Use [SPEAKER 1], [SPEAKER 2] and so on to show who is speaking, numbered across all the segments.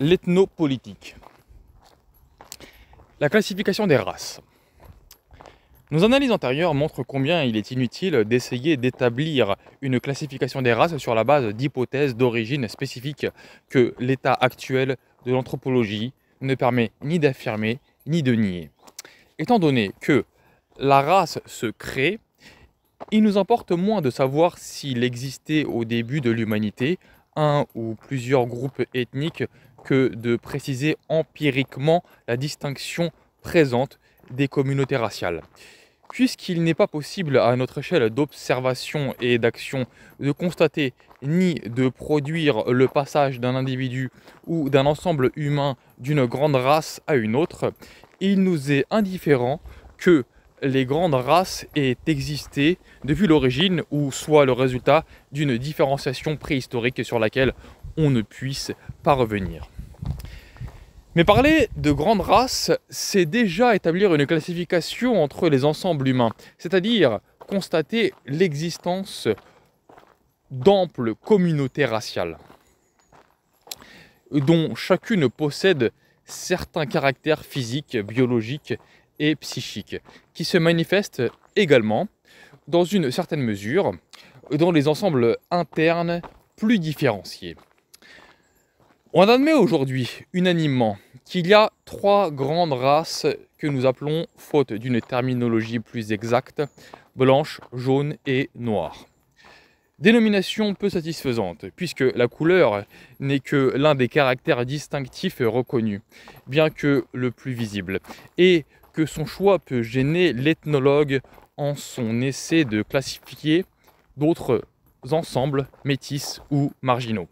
[SPEAKER 1] l'ethnopolitique. La classification des races. Nos analyses antérieures montrent combien il est inutile d'essayer d'établir une classification des races sur la base d'hypothèses d'origine spécifique que l'état actuel de l'anthropologie ne permet ni d'affirmer ni de nier. Étant donné que la race se crée, il nous importe moins de savoir s'il existait au début de l'humanité un ou plusieurs groupes ethniques que de préciser empiriquement la distinction présente des communautés raciales. Puisqu'il n'est pas possible à notre échelle d'observation et d'action de constater ni de produire le passage d'un individu ou d'un ensemble humain d'une grande race à une autre, il nous est indifférent que les grandes races aient existé depuis l'origine ou soit le résultat d'une différenciation préhistorique sur laquelle on ne puisse pas revenir. Mais parler de grandes races, c'est déjà établir une classification entre les ensembles humains, c'est-à-dire constater l'existence d'amples communautés raciales, dont chacune possède certains caractères physiques, biologiques et psychiques, qui se manifeste également, dans une certaine mesure, dans les ensembles internes plus différenciés. On admet aujourd'hui unanimement qu'il y a trois grandes races que nous appelons, faute d'une terminologie plus exacte, blanche, jaune et noire. Dénomination peu satisfaisante, puisque la couleur n'est que l'un des caractères distinctifs reconnus, bien que le plus visible. Et que son choix peut gêner l'ethnologue en son essai de classifier d'autres ensembles métis ou marginaux.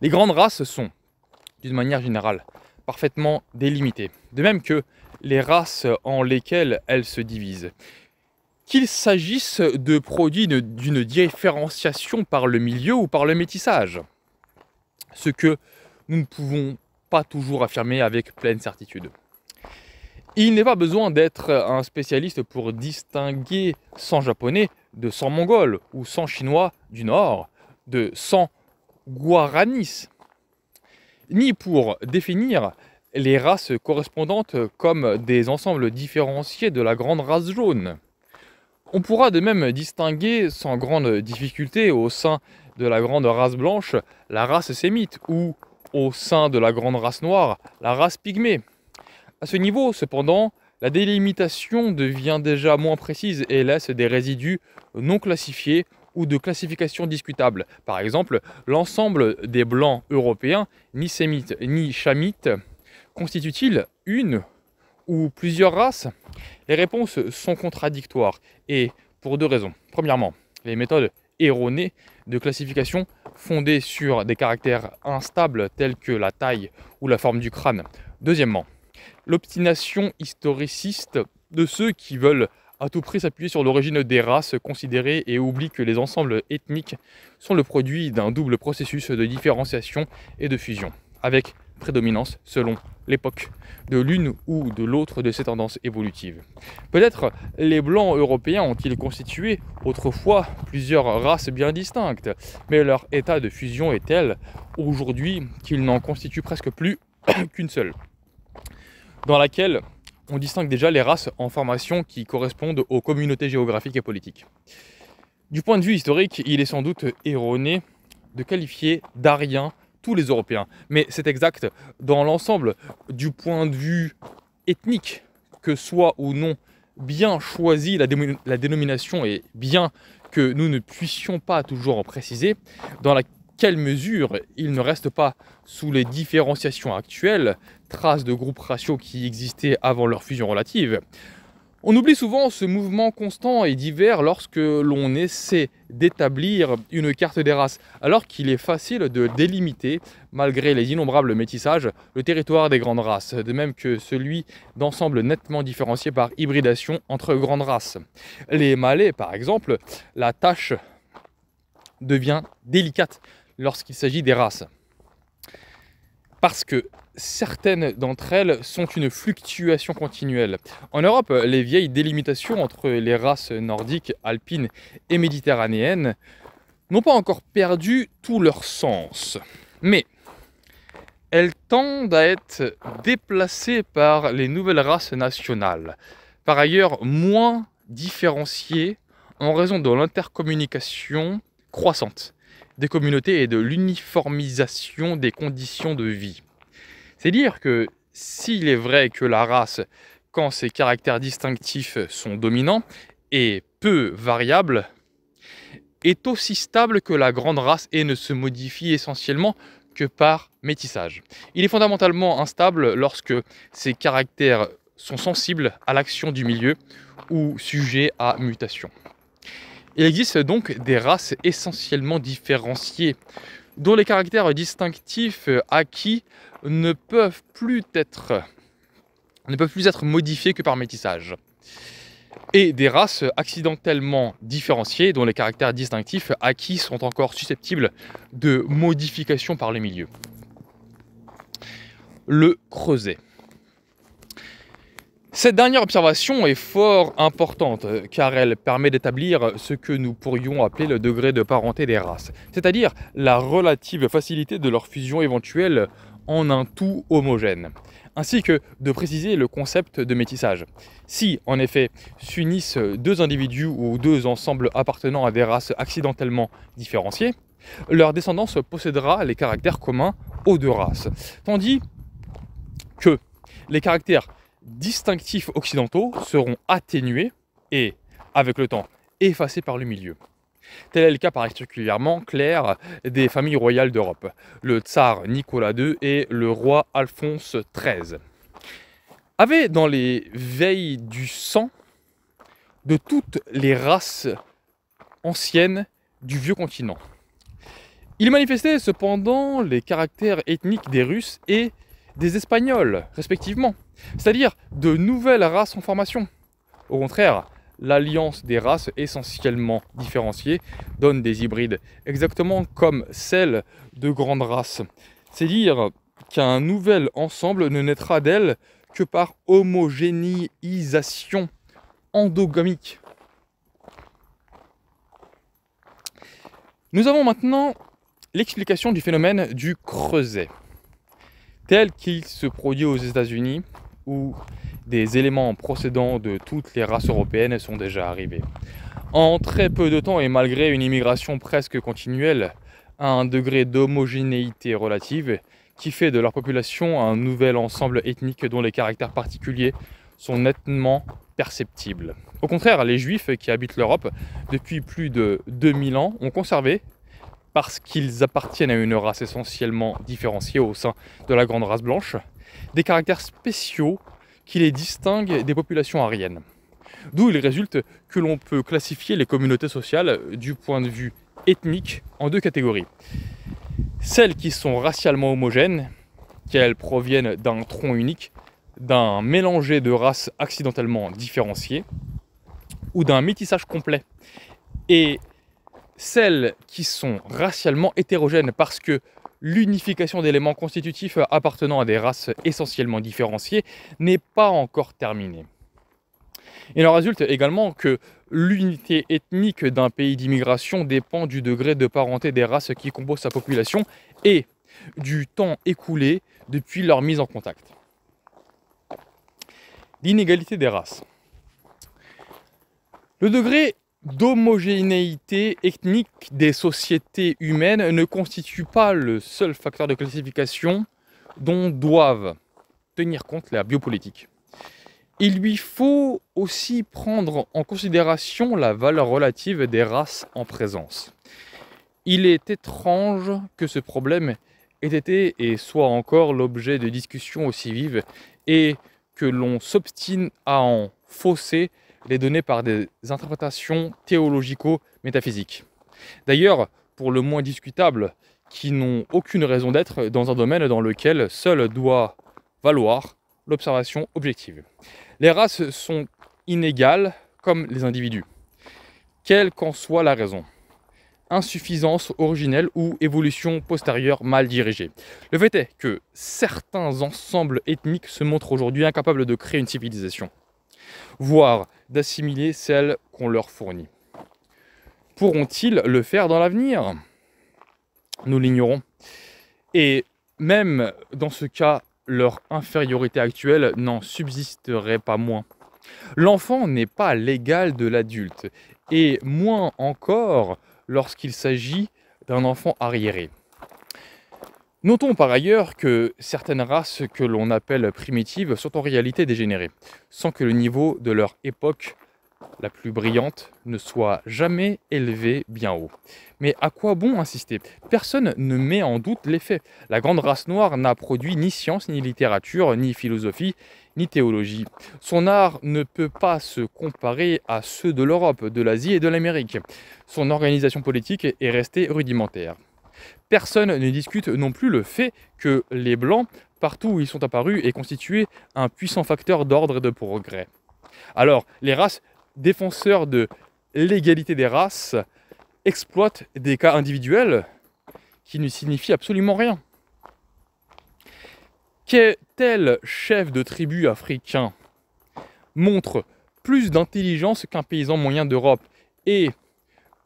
[SPEAKER 1] Les grandes races sont, d'une manière générale, parfaitement délimitées, de même que les races en lesquelles elles se divisent. Qu'il s'agisse de produits d'une différenciation par le milieu ou par le métissage, ce que nous ne pouvons pas toujours affirmer avec pleine certitude. Il n'est pas besoin d'être un spécialiste pour distinguer 100 japonais de 100 mongols ou 100 chinois du nord, de 100 guaranis, ni pour définir les races correspondantes comme des ensembles différenciés de la grande race jaune. On pourra de même distinguer sans grande difficulté au sein de la grande race blanche la race sémite ou au sein de la grande race noire la race pygmée. À ce niveau, cependant, la délimitation devient déjà moins précise et laisse des résidus non classifiés ou de classification discutable. Par exemple, l'ensemble des blancs européens, ni sémites ni chamites, constituent t il une ou plusieurs races Les réponses sont contradictoires et pour deux raisons. Premièrement, les méthodes erronées de classification fondées sur des caractères instables tels que la taille ou la forme du crâne. Deuxièmement, l'obstination historiciste de ceux qui veulent à tout prix s'appuyer sur l'origine des races considérées et oublient que les ensembles ethniques sont le produit d'un double processus de différenciation et de fusion, avec prédominance selon l'époque de l'une ou de l'autre de ces tendances évolutives. Peut-être les Blancs européens ont-ils constitué autrefois plusieurs races bien distinctes, mais leur état de fusion est tel aujourd'hui qu'ils n'en constituent presque plus qu'une seule dans laquelle on distingue déjà les races en formation qui correspondent aux communautés géographiques et politiques. Du point de vue historique, il est sans doute erroné de qualifier d'Ariens tous les Européens, mais c'est exact dans l'ensemble du point de vue ethnique, que soit ou non bien choisi la, dénomination et bien que nous ne puissions pas toujours en préciser, dans la quelle mesure il ne reste pas sous les différenciations actuelles traces de groupes raciaux qui existaient avant leur fusion relative. On oublie souvent ce mouvement constant et divers lorsque l'on essaie d'établir une carte des races, alors qu'il est facile de délimiter, malgré les innombrables métissages, le territoire des grandes races, de même que celui d'ensembles nettement différenciés par hybridation entre grandes races. Les Malais, par exemple, la tâche devient délicate lorsqu'il s'agit des races. Parce que certaines d'entre elles sont une fluctuation continuelle. En Europe, les vieilles délimitations entre les races nordiques, alpines et méditerranéennes n'ont pas encore perdu tout leur sens. Mais elles tendent à être déplacées par les nouvelles races nationales, par ailleurs moins différenciées en raison de l'intercommunication croissante des communautés et de l'uniformisation des conditions de vie. C'est dire que s'il est vrai que la race, quand ses caractères distinctifs sont dominants et peu variables, est aussi stable que la grande race et ne se modifie essentiellement que par métissage. Il est fondamentalement instable lorsque ses caractères sont sensibles à l'action du milieu ou sujets à mutation. Il existe donc des races essentiellement différenciées dont les caractères distinctifs euh, acquis ne peuvent plus être, ne peuvent plus être modifiés que par métissage. Et des races accidentellement différenciées, dont les caractères distinctifs acquis sont encore susceptibles de modification par les milieux. Le creuset. Cette dernière observation est fort importante euh, car elle permet d'établir ce que nous pourrions appeler le degré de parenté des races, c'est-à-dire la relative facilité de leur fusion éventuelle en un tout homogène, ainsi que de préciser le concept de métissage. Si, en effet, s'unissent deux individus ou deux ensembles appartenant à des races accidentellement différenciées, leur descendance possédera les caractères communs aux deux races, tandis que les caractères distinctifs occidentaux seront atténués et, avec le temps, effacés par le milieu. Tel est le cas particulièrement clair des familles royales d'Europe, le tsar Nicolas II et le roi Alphonse XIII, avaient dans les veilles du sang de toutes les races anciennes du vieux continent. Ils manifestaient cependant les caractères ethniques des Russes et des Espagnols, respectivement. C'est-à-dire de nouvelles races en formation. Au contraire, l'alliance des races essentiellement différenciées donne des hybrides, exactement comme celle de grandes races. C'est dire qu'un nouvel ensemble ne naîtra d'elle que par homogénéisation endogamique. Nous avons maintenant l'explication du phénomène du creuset tel qu'il se produit aux États-Unis, où des éléments procédant de toutes les races européennes sont déjà arrivés. En très peu de temps et malgré une immigration presque continuelle, à un degré d'homogénéité relative qui fait de leur population un nouvel ensemble ethnique dont les caractères particuliers sont nettement perceptibles. Au contraire, les juifs qui habitent l'Europe depuis plus de 2000 ans ont conservé parce qu'ils appartiennent à une race essentiellement différenciée au sein de la grande race blanche, des caractères spéciaux qui les distinguent des populations ariennes. D'où il résulte que l'on peut classifier les communautés sociales du point de vue ethnique en deux catégories. Celles qui sont racialement homogènes, qu'elles proviennent d'un tronc unique, d'un mélanger de races accidentellement différenciées, ou d'un métissage complet, et celles qui sont racialement hétérogènes parce que l'unification d'éléments constitutifs appartenant à des races essentiellement différenciées n'est pas encore terminée. Il en résulte également que l'unité ethnique d'un pays d'immigration dépend du degré de parenté des races qui composent sa population et du temps écoulé depuis leur mise en contact. L'inégalité des races. Le degré d'homogénéité ethnique des sociétés humaines ne constitue pas le seul facteur de classification dont doivent tenir compte la biopolitique. Il lui faut aussi prendre en considération la valeur relative des races en présence. Il est étrange que ce problème ait été et soit encore l'objet de discussions aussi vives et que l'on s'obstine à en fausser les données par des interprétations théologico-métaphysiques. D'ailleurs, pour le moins discutable, qui n'ont aucune raison d'être dans un domaine dans lequel seul doit valoir l'observation objective. Les races sont inégales comme les individus, quelle qu'en soit la raison insuffisance originelle ou évolution postérieure mal dirigée. Le fait est que certains ensembles ethniques se montrent aujourd'hui incapables de créer une civilisation voire d'assimiler celles qu'on leur fournit. Pourront-ils le faire dans l'avenir Nous l'ignorons. Et même dans ce cas, leur infériorité actuelle n'en subsisterait pas moins. L'enfant n'est pas l'égal de l'adulte, et moins encore lorsqu'il s'agit d'un enfant arriéré. Notons par ailleurs que certaines races que l'on appelle primitives sont en réalité dégénérées, sans que le niveau de leur époque la plus brillante ne soit jamais élevé bien haut. Mais à quoi bon insister Personne ne met en doute l'effet. La grande race noire n'a produit ni science, ni littérature, ni philosophie, ni théologie. Son art ne peut pas se comparer à ceux de l'Europe, de l'Asie et de l'Amérique. Son organisation politique est restée rudimentaire. Personne ne discute non plus le fait que les Blancs, partout où ils sont apparus, aient constitué un puissant facteur d'ordre et de progrès. Alors, les races défenseurs de l'égalité des races exploitent des cas individuels qui ne signifient absolument rien. Quel chef de tribu africain montre plus d'intelligence qu'un paysan moyen d'Europe et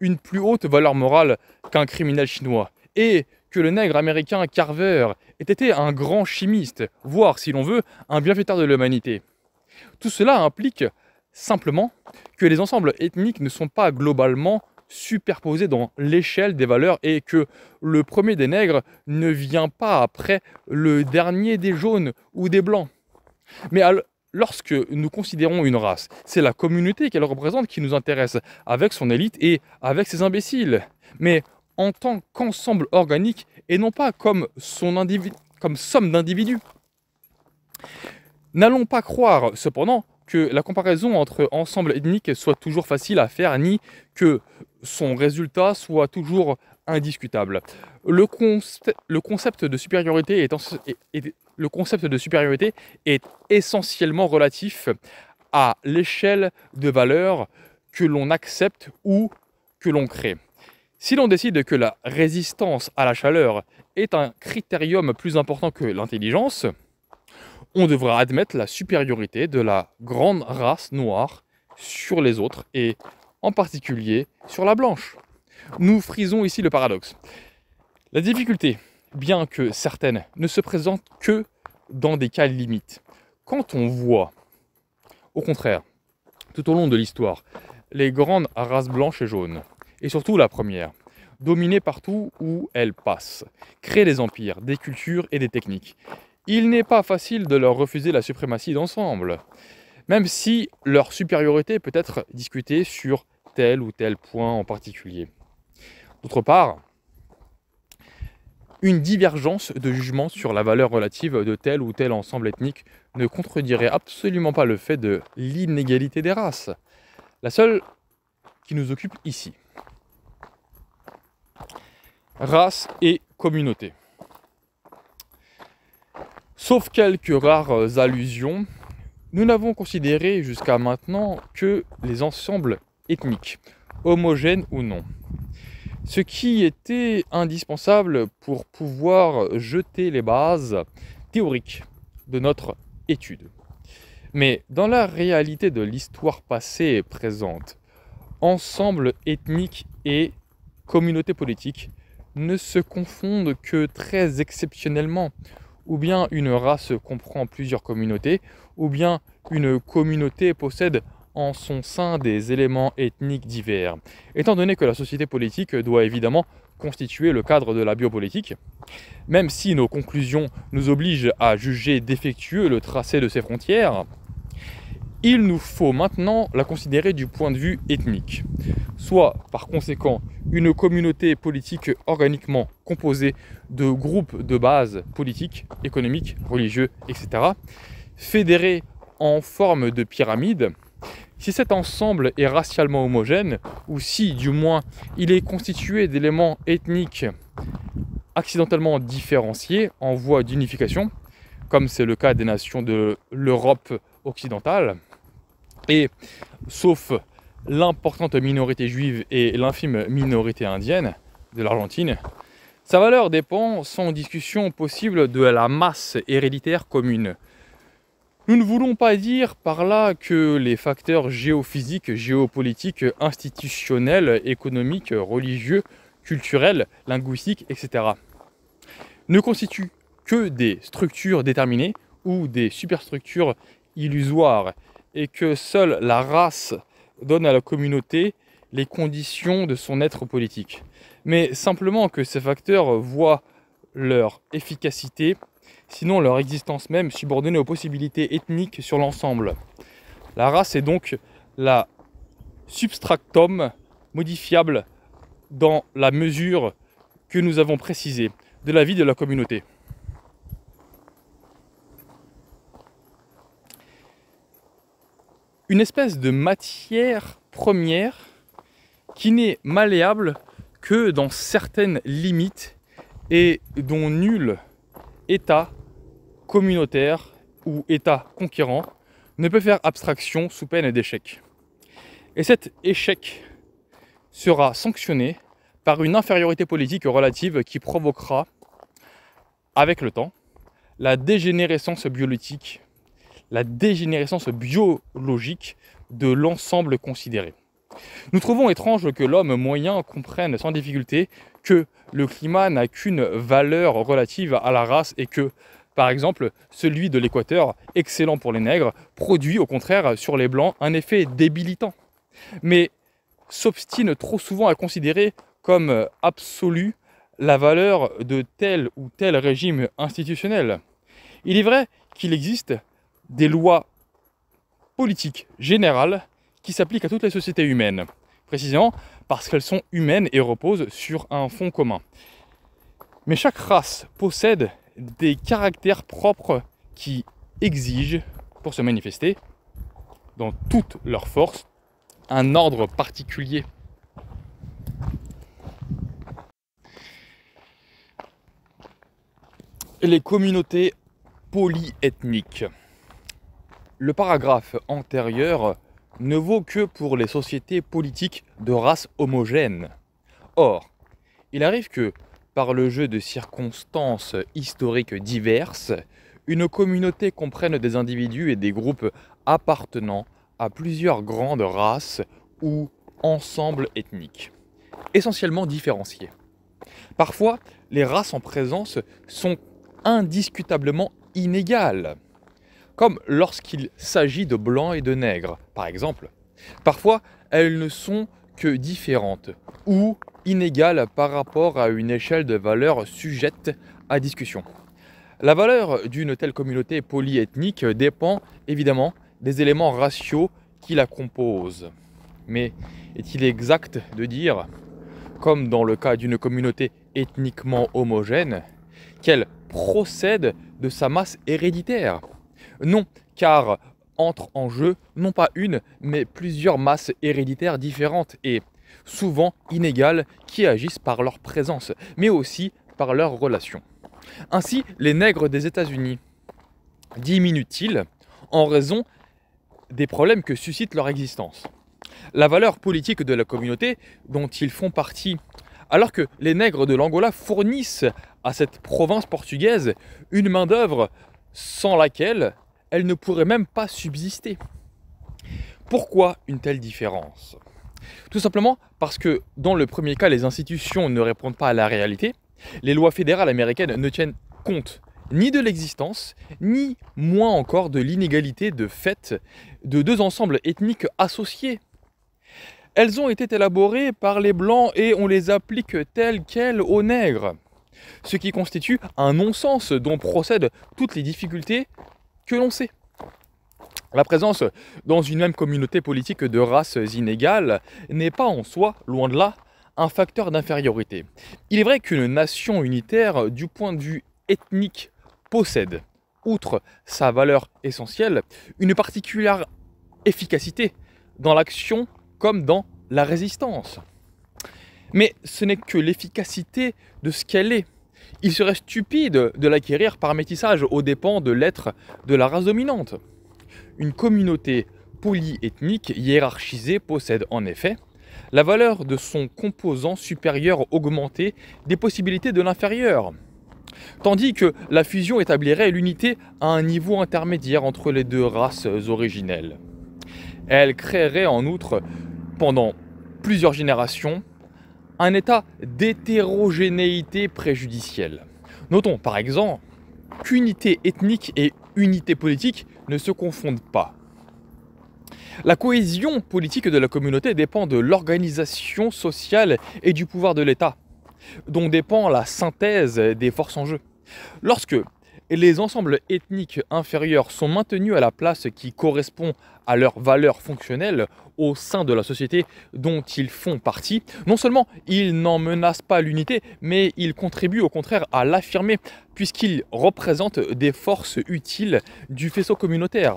[SPEAKER 1] une plus haute valeur morale qu'un criminel chinois et que le nègre américain Carver été un grand chimiste, voire, si l'on veut, un bienfaiteur de l'humanité. Tout cela implique simplement que les ensembles ethniques ne sont pas globalement superposés dans l'échelle des valeurs et que le premier des nègres ne vient pas après le dernier des jaunes ou des blancs. Mais lorsque nous considérons une race, c'est la communauté qu'elle représente qui nous intéresse, avec son élite et avec ses imbéciles. Mais en tant qu'ensemble organique et non pas comme, somme d'individus. N'allons pas croire, cependant, que la comparaison entre ensemble ethnique soit toujours facile à faire, ni que son résultat soit toujours indiscutable. Le, concept de supériorité est, le concept de supériorité est essentiellement relatif à l'échelle de valeurs que l'on accepte ou que l'on crée. Si l'on décide que la résistance à la chaleur est un critérium plus important que l'intelligence, on devra admettre la supériorité de la grande race noire sur les autres et en particulier sur la blanche. Nous frisons ici le paradoxe. La difficulté, bien que certaine, ne se présente que dans des cas limites. Quand on voit, au contraire, tout au long de l'histoire, les grandes races blanches et jaunes, et surtout la première, dominer partout où elle passe, créer des empires, des cultures et des techniques. Il n'est pas facile de leur refuser la suprématie d'ensemble, même si leur supériorité peut être discutée sur tel ou tel point en particulier. D'autre part, une divergence de jugement sur la valeur relative de tel ou tel ensemble ethnique ne contredirait absolument pas le fait de l'inégalité des races, la seule qui nous occupe ici race et communauté. Sauf quelques rares euh, allusions, nous n'avons considéré jusqu'à maintenant que les ensembles ethniques, homogènes ou non. Ce qui était indispensable pour pouvoir jeter les bases théoriques de notre étude. Mais dans la réalité de l'histoire passée et présente, ensemble ethnique et communauté politique ne se confondent que très exceptionnellement. Ou bien une race comprend plusieurs communautés, ou bien une communauté possède en son sein des éléments ethniques divers. Étant donné que la société politique doit évidemment constituer le cadre de la biopolitique, même si nos conclusions nous obligent à juger défectueux le tracé de ces frontières, il nous faut maintenant la considérer du point de vue ethnique. Soit par conséquent une communauté politique organiquement composée de groupes de base politiques, économiques, religieux, etc., fédérés en forme de pyramide. Si cet ensemble est racialement homogène, ou si du moins il est constitué d'éléments ethniques accidentellement différenciés en voie d'unification, comme c'est le cas des nations de l'Europe occidentale, et sauf l'importante minorité juive et l'infime minorité indienne de l'Argentine, sa valeur dépend sans discussion possible de la masse héréditaire commune. Nous ne voulons pas dire par là que les facteurs géophysiques, géopolitiques, institutionnels, économiques, religieux, culturels, linguistiques, etc. ne constituent que des structures déterminées ou des superstructures illusoires et que seule la race donne à la communauté les conditions de son être politique, mais simplement que ces facteurs voient leur efficacité, sinon leur existence même subordonnée aux possibilités ethniques sur l'ensemble. La race est donc la substractum modifiable dans la mesure que nous avons précisée de la vie de la communauté. une espèce de matière première qui n'est malléable que dans certaines limites et dont nul État communautaire ou État conquérant ne peut faire abstraction sous peine d'échec. Et cet échec sera sanctionné par une infériorité politique relative qui provoquera, avec le temps, la dégénérescence biologique la dégénérescence biologique de l'ensemble considéré. Nous trouvons étrange que l'homme moyen comprenne sans difficulté que le climat n'a qu'une valeur relative à la race et que, par exemple, celui de l'équateur, excellent pour les nègres, produit au contraire sur les blancs un effet débilitant, mais s'obstine trop souvent à considérer comme absolue la valeur de tel ou tel régime institutionnel. Il est vrai qu'il existe des lois politiques générales qui s'appliquent à toutes les sociétés humaines. Précisément parce qu'elles sont humaines et reposent sur un fond commun. Mais chaque race possède des caractères propres qui exigent, pour se manifester, dans toute leur force, un ordre particulier. Les communautés polyethniques le paragraphe antérieur ne vaut que pour les sociétés politiques de races homogènes. Or, il arrive que, par le jeu de circonstances historiques diverses, une communauté comprenne des individus et des groupes appartenant à plusieurs grandes races ou ensembles ethniques, essentiellement différenciés. Parfois, les races en présence sont indiscutablement inégales comme lorsqu'il s'agit de blancs et de nègres, par exemple. Parfois, elles ne sont que différentes ou inégales par rapport à une échelle de valeurs sujette à discussion. La valeur d'une telle communauté polyethnique dépend évidemment des éléments raciaux qui la composent. Mais est-il exact de dire, comme dans le cas d'une communauté ethniquement homogène, qu'elle procède de sa masse héréditaire non, car entrent en jeu non pas une, mais plusieurs masses héréditaires différentes et souvent inégales qui agissent par leur présence, mais aussi par leurs relations. Ainsi, les nègres des États-Unis diminuent-ils en raison des problèmes que suscite leur existence. La valeur politique de la communauté dont ils font partie, alors que les nègres de l'Angola fournissent à cette province portugaise une main-d'œuvre sans laquelle elle ne pourrait même pas subsister. Pourquoi une telle différence Tout simplement parce que dans le premier cas, les institutions ne répondent pas à la réalité, les lois fédérales américaines ne tiennent compte ni de l'existence, ni moins encore de l'inégalité de fait de deux ensembles ethniques associés. Elles ont été élaborées par les Blancs et on les applique telles quelles aux Nègres, ce qui constitue un non-sens dont procèdent toutes les difficultés que l'on sait. La présence dans une même communauté politique de races inégales n'est pas en soi, loin de là, un facteur d'infériorité. Il est vrai qu'une nation unitaire, du point de vue ethnique, possède, outre sa valeur essentielle, une particulière efficacité dans l'action comme dans la résistance. Mais ce n'est que l'efficacité de ce qu'elle est il serait stupide de l'acquérir par métissage aux dépens de l'être de la race dominante. Une communauté polyethnique hiérarchisée possède en effet la valeur de son composant supérieur augmentée des possibilités de l'inférieur. Tandis que la fusion établirait l'unité à un niveau intermédiaire entre les deux races originelles. Elle créerait en outre, pendant plusieurs générations, un état d'hétérogénéité préjudicielle. Notons par exemple qu'unité ethnique et unité politique ne se confondent pas. La cohésion politique de la communauté dépend de l'organisation sociale et du pouvoir de l'État, dont dépend la synthèse des forces en jeu. Lorsque les ensembles ethniques inférieurs sont maintenus à la place qui correspond à leurs valeur fonctionnelle au sein de la société dont ils font partie. Non seulement ils n'en menacent pas l'unité, mais ils contribuent au contraire à l'affirmer puisqu'ils représentent des forces utiles du faisceau communautaire.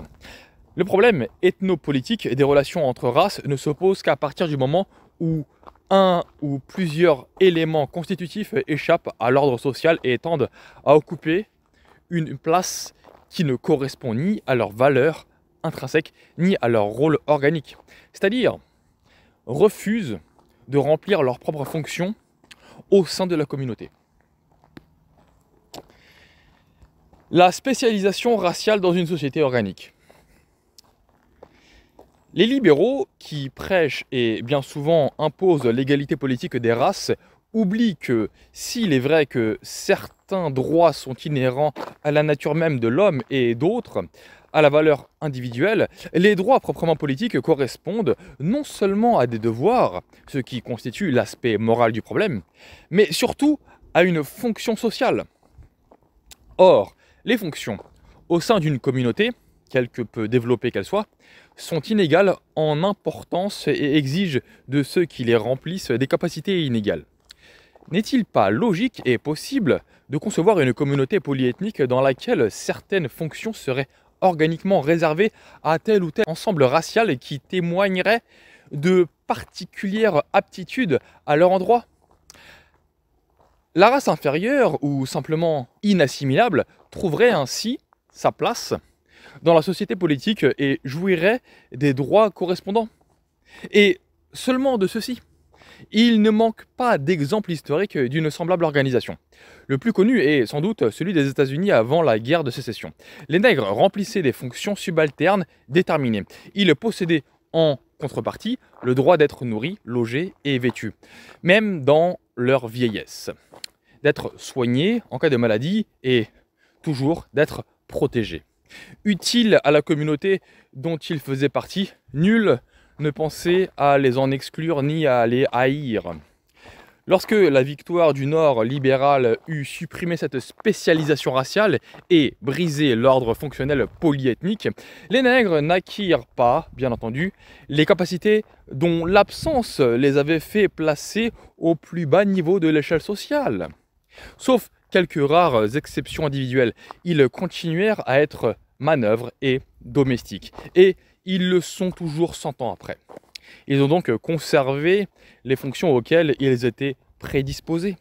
[SPEAKER 1] Le problème ethnopolitique des relations entre races ne se pose qu'à partir du moment où un ou plusieurs éléments constitutifs échappent à l'ordre social et tendent à occuper une place qui ne correspond ni à leurs valeurs, intrinsèque ni à leur rôle organique. C'est-à-dire refusent de remplir leurs propres fonctions au sein de la communauté. La spécialisation raciale dans une société organique. Les libéraux, qui prêchent et bien souvent imposent l'égalité politique des races, oublient que s'il est vrai que certains droits sont inhérents à la nature même de l'homme et d'autres, à la valeur individuelle, les droits proprement politiques correspondent non seulement à des devoirs, ce qui constitue l'aspect moral du problème, mais surtout à une fonction sociale. Or, les fonctions au sein d'une communauté, quelque peu développée qu'elle soit, sont inégales en importance et exigent de ceux qui les remplissent des capacités inégales. N'est-il pas logique et possible de concevoir une communauté polyethnique dans laquelle certaines fonctions seraient organiquement réservé à tel ou tel ensemble racial qui témoignerait de particulières aptitudes à leur endroit. La race inférieure ou simplement inassimilable trouverait ainsi sa place dans la société politique et jouirait des droits correspondants. Et seulement de ceci il ne manque pas d'exemples historiques d'une semblable organisation. Le plus connu est sans doute celui des États-Unis avant la guerre de sécession. Les nègres remplissaient des fonctions subalternes déterminées. Ils possédaient en contrepartie le droit d'être nourris, logés et vêtus, même dans leur vieillesse, d'être soignés en cas de maladie et toujours d'être protégés. Utiles à la communauté dont ils faisaient partie, nul ne penser à les en exclure ni à les haïr. Lorsque la victoire du Nord libéral eut supprimé cette spécialisation raciale et brisé l'ordre fonctionnel polyethnique, les nègres n'acquirent pas, bien entendu, les capacités dont l'absence les avait fait placer au plus bas niveau de l'échelle sociale. Sauf quelques rares exceptions individuelles, ils continuèrent à être manœuvres et domestiques. Et ils le sont toujours 100 ans après. Ils ont donc conservé les fonctions auxquelles ils étaient prédisposés.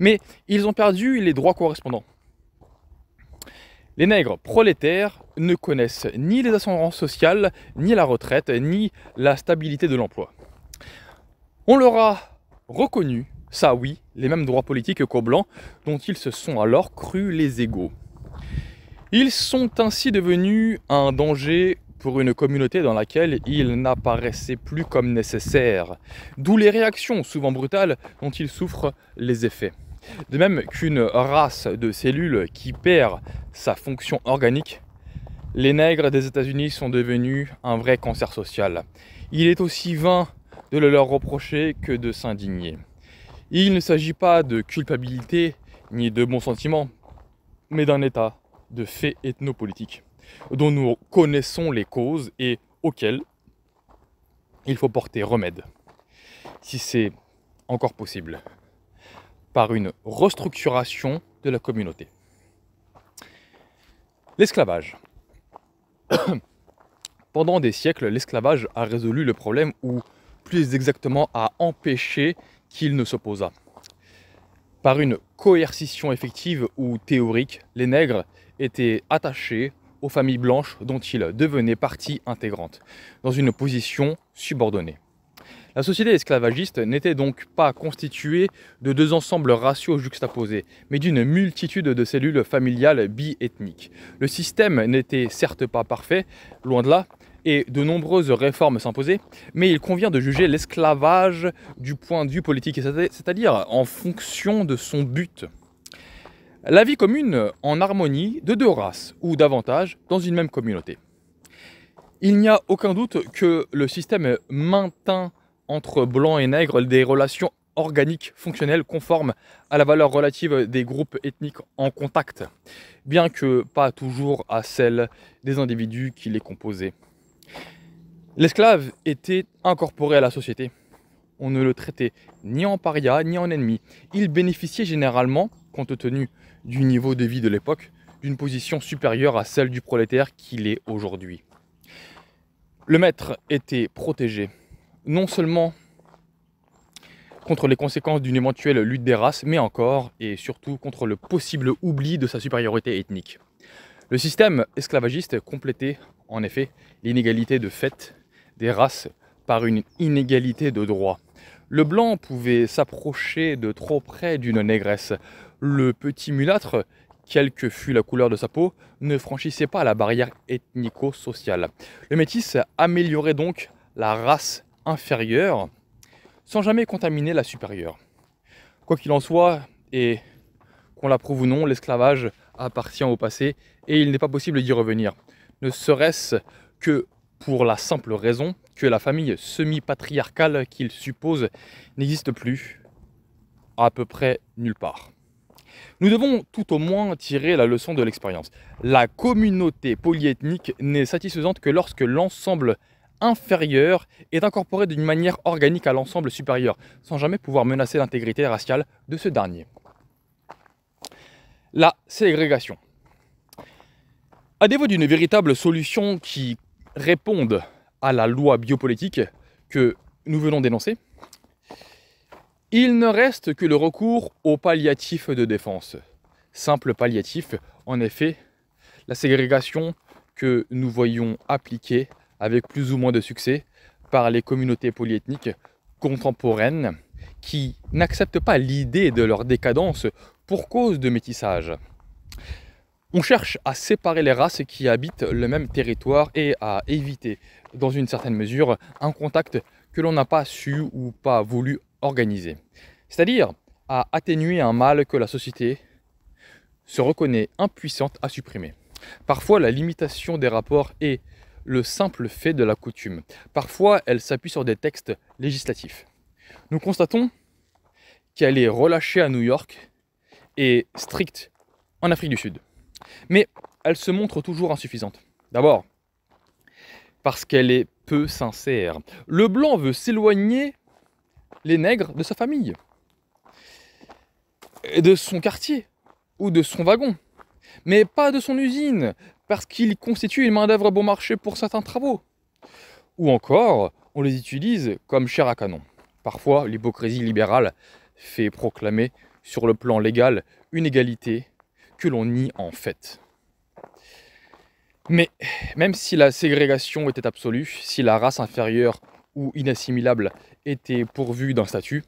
[SPEAKER 1] Mais ils ont perdu les droits correspondants. Les nègres prolétaires ne connaissent ni les ascendances sociales, ni la retraite, ni la stabilité de l'emploi. On leur a reconnu, ça oui, les mêmes droits politiques qu'aux blancs, dont ils se sont alors crus les égaux. Ils sont ainsi devenus un danger pour une communauté dans laquelle il n'apparaissait plus comme nécessaire, d'où les réactions souvent brutales dont il souffre les effets. De même qu'une race de cellules qui perd sa fonction organique, les nègres des États-Unis sont devenus un vrai cancer social. Il est aussi vain de le leur reprocher que de s'indigner. Il ne s'agit pas de culpabilité ni de bons sentiments, mais d'un état de fait ethnopolitique dont nous connaissons les causes et auxquelles il faut porter remède, si c'est encore possible, par une restructuration de la communauté. L'esclavage. Pendant des siècles, l'esclavage a résolu le problème ou plus exactement a empêché qu'il ne s'opposât Par une coercition effective ou théorique, les nègres étaient attachés aux familles blanches dont il devenait partie intégrante, dans une position subordonnée. La société esclavagiste n'était donc pas constituée de deux ensembles raciaux juxtaposés, mais d'une multitude de cellules familiales bi-ethniques. Le système n'était certes pas parfait, loin de là, et de nombreuses réformes s'imposaient, mais il convient de juger l'esclavage du point de vue politique, c'est-à-dire en fonction de son but. La vie commune en harmonie de deux races ou davantage dans une même communauté. Il n'y a aucun doute que le système maintint entre blancs et nègres des relations organiques fonctionnelles conformes à la valeur relative des groupes ethniques en contact, bien que pas toujours à celle des individus qui les composaient. L'esclave était incorporé à la société. On ne le traitait ni en paria ni en ennemi. Il bénéficiait généralement, compte tenu du niveau de vie de l'époque, d'une position supérieure à celle du prolétaire qu'il est aujourd'hui. Le maître était protégé, non seulement contre les conséquences d'une éventuelle lutte des races, mais encore et surtout contre le possible oubli de sa supériorité ethnique. Le système esclavagiste complétait en effet l'inégalité de fait des races par une inégalité de droit. Le blanc pouvait s'approcher de trop près d'une négresse, le petit mulâtre, quelle que fût la couleur de sa peau, ne franchissait pas la barrière ethnico-sociale. Le métis améliorait donc la race inférieure sans jamais contaminer la supérieure. Quoi qu'il en soit, et qu'on l'approuve ou non, l'esclavage appartient au passé et il n'est pas possible d'y revenir. Ne serait-ce que pour la simple raison que la famille semi-patriarcale qu'il suppose n'existe plus à peu près nulle part. Nous devons tout au moins tirer la leçon de l'expérience. La communauté polyethnique n'est satisfaisante que lorsque l'ensemble inférieur est incorporé d'une manière organique à l'ensemble supérieur, sans jamais pouvoir menacer l'intégrité raciale de ce dernier. La ségrégation. À défaut d'une véritable solution qui réponde à la loi biopolitique que nous venons d'énoncer, il ne reste que le recours au palliatif de défense. Simple palliatif, en effet, la ségrégation que nous voyons appliquée avec plus ou moins de succès par les communautés polyethniques contemporaines qui n'acceptent pas l'idée de leur décadence pour cause de métissage. On cherche à séparer les races qui habitent le même territoire et à éviter, dans une certaine mesure, un contact que l'on n'a pas su ou pas voulu organisée. C'est-à-dire à atténuer un mal que la société se reconnaît impuissante à supprimer. Parfois, la limitation des rapports est le simple fait de la coutume. Parfois, elle s'appuie sur des textes législatifs. Nous constatons qu'elle est relâchée à New York et stricte en Afrique du Sud. Mais elle se montre toujours insuffisante. D'abord, parce qu'elle est peu sincère. Le blanc veut s'éloigner les nègres de sa famille, et de son quartier ou de son wagon, mais pas de son usine, parce qu'ils constituent une main-d'œuvre bon marché pour certains travaux. Ou encore, on les utilise comme chair à canon. Parfois, l'hypocrisie libérale fait proclamer sur le plan légal une égalité que l'on nie en fait. Mais même si la ségrégation était absolue, si la race inférieure ou inassimilable était pourvu d'un statut,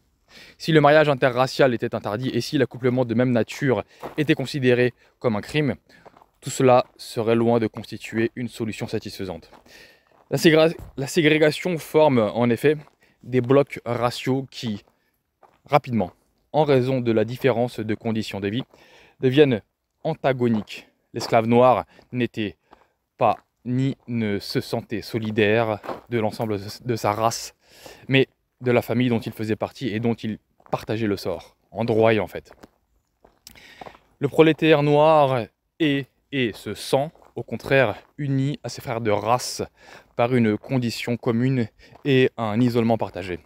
[SPEAKER 1] si le mariage interracial était interdit et si l'accouplement de même nature était considéré comme un crime, tout cela serait loin de constituer une solution satisfaisante. La, la ségrégation forme en effet des blocs raciaux qui, rapidement, en raison de la différence de conditions de vie, deviennent antagoniques. L'esclave noir n'était pas ni ne se sentait solidaire de l'ensemble de sa race, mais de la famille dont il faisait partie et dont il partageait le sort, en droit en fait. Le prolétaire noir est et se sent au contraire uni à ses frères de race par une condition commune et un isolement partagé.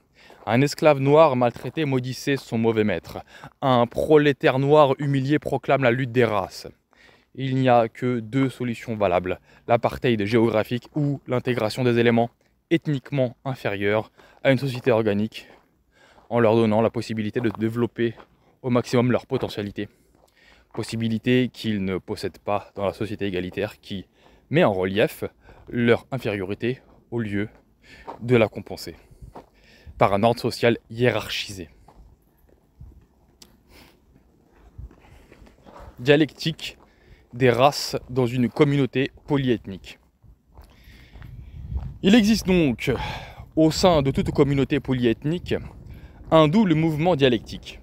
[SPEAKER 1] Un esclave noir maltraité maudissait son mauvais maître. Un prolétaire noir humilié proclame la lutte des races. Il n'y a que deux solutions valables, l'apartheid géographique ou l'intégration des éléments ethniquement inférieurs à une société organique en leur donnant la possibilité de développer au maximum leur potentialité. Possibilité qu'ils ne possèdent pas dans la société égalitaire qui met en relief leur infériorité au lieu de la compenser par un ordre social hiérarchisé. Dialectique des races dans une communauté polyethnique. Il existe donc au sein de toute communauté polyethnique un double mouvement dialectique.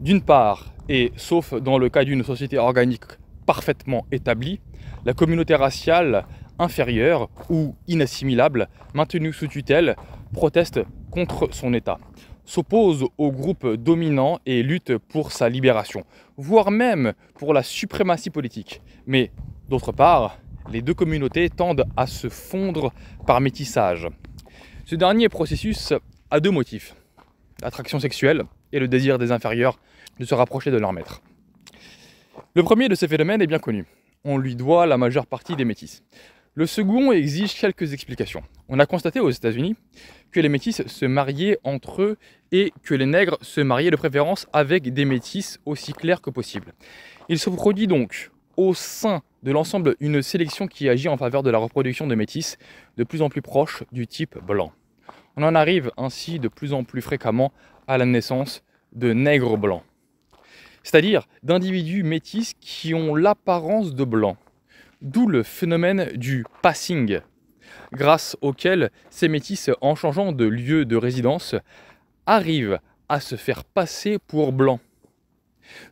[SPEAKER 1] D'une part, et sauf dans le cas d'une société organique parfaitement établie, la communauté raciale inférieure ou inassimilable, maintenue sous tutelle, proteste contre son État, s'oppose au groupe dominant et lutte pour sa libération, voire même pour la suprématie politique. Mais d'autre part, les deux communautés tendent à se fondre par métissage. Ce dernier processus a deux motifs, l'attraction sexuelle et le désir des inférieurs de se rapprocher de leur maître. Le premier de ces phénomènes est bien connu, on lui doit la majeure partie des métis. Le second exige quelques explications. On a constaté aux États-Unis que les métis se mariaient entre eux et que les nègres se mariaient de préférence avec des métis aussi clairs que possible. Il se produit donc au sein de l'ensemble une sélection qui agit en faveur de la reproduction de métis de plus en plus proche du type blanc. On en arrive ainsi de plus en plus fréquemment à la naissance de nègres blancs, c'est-à-dire d'individus métis qui ont l'apparence de blancs, d'où le phénomène du passing, grâce auquel ces métis, en changeant de lieu de résidence, arrivent à se faire passer pour blancs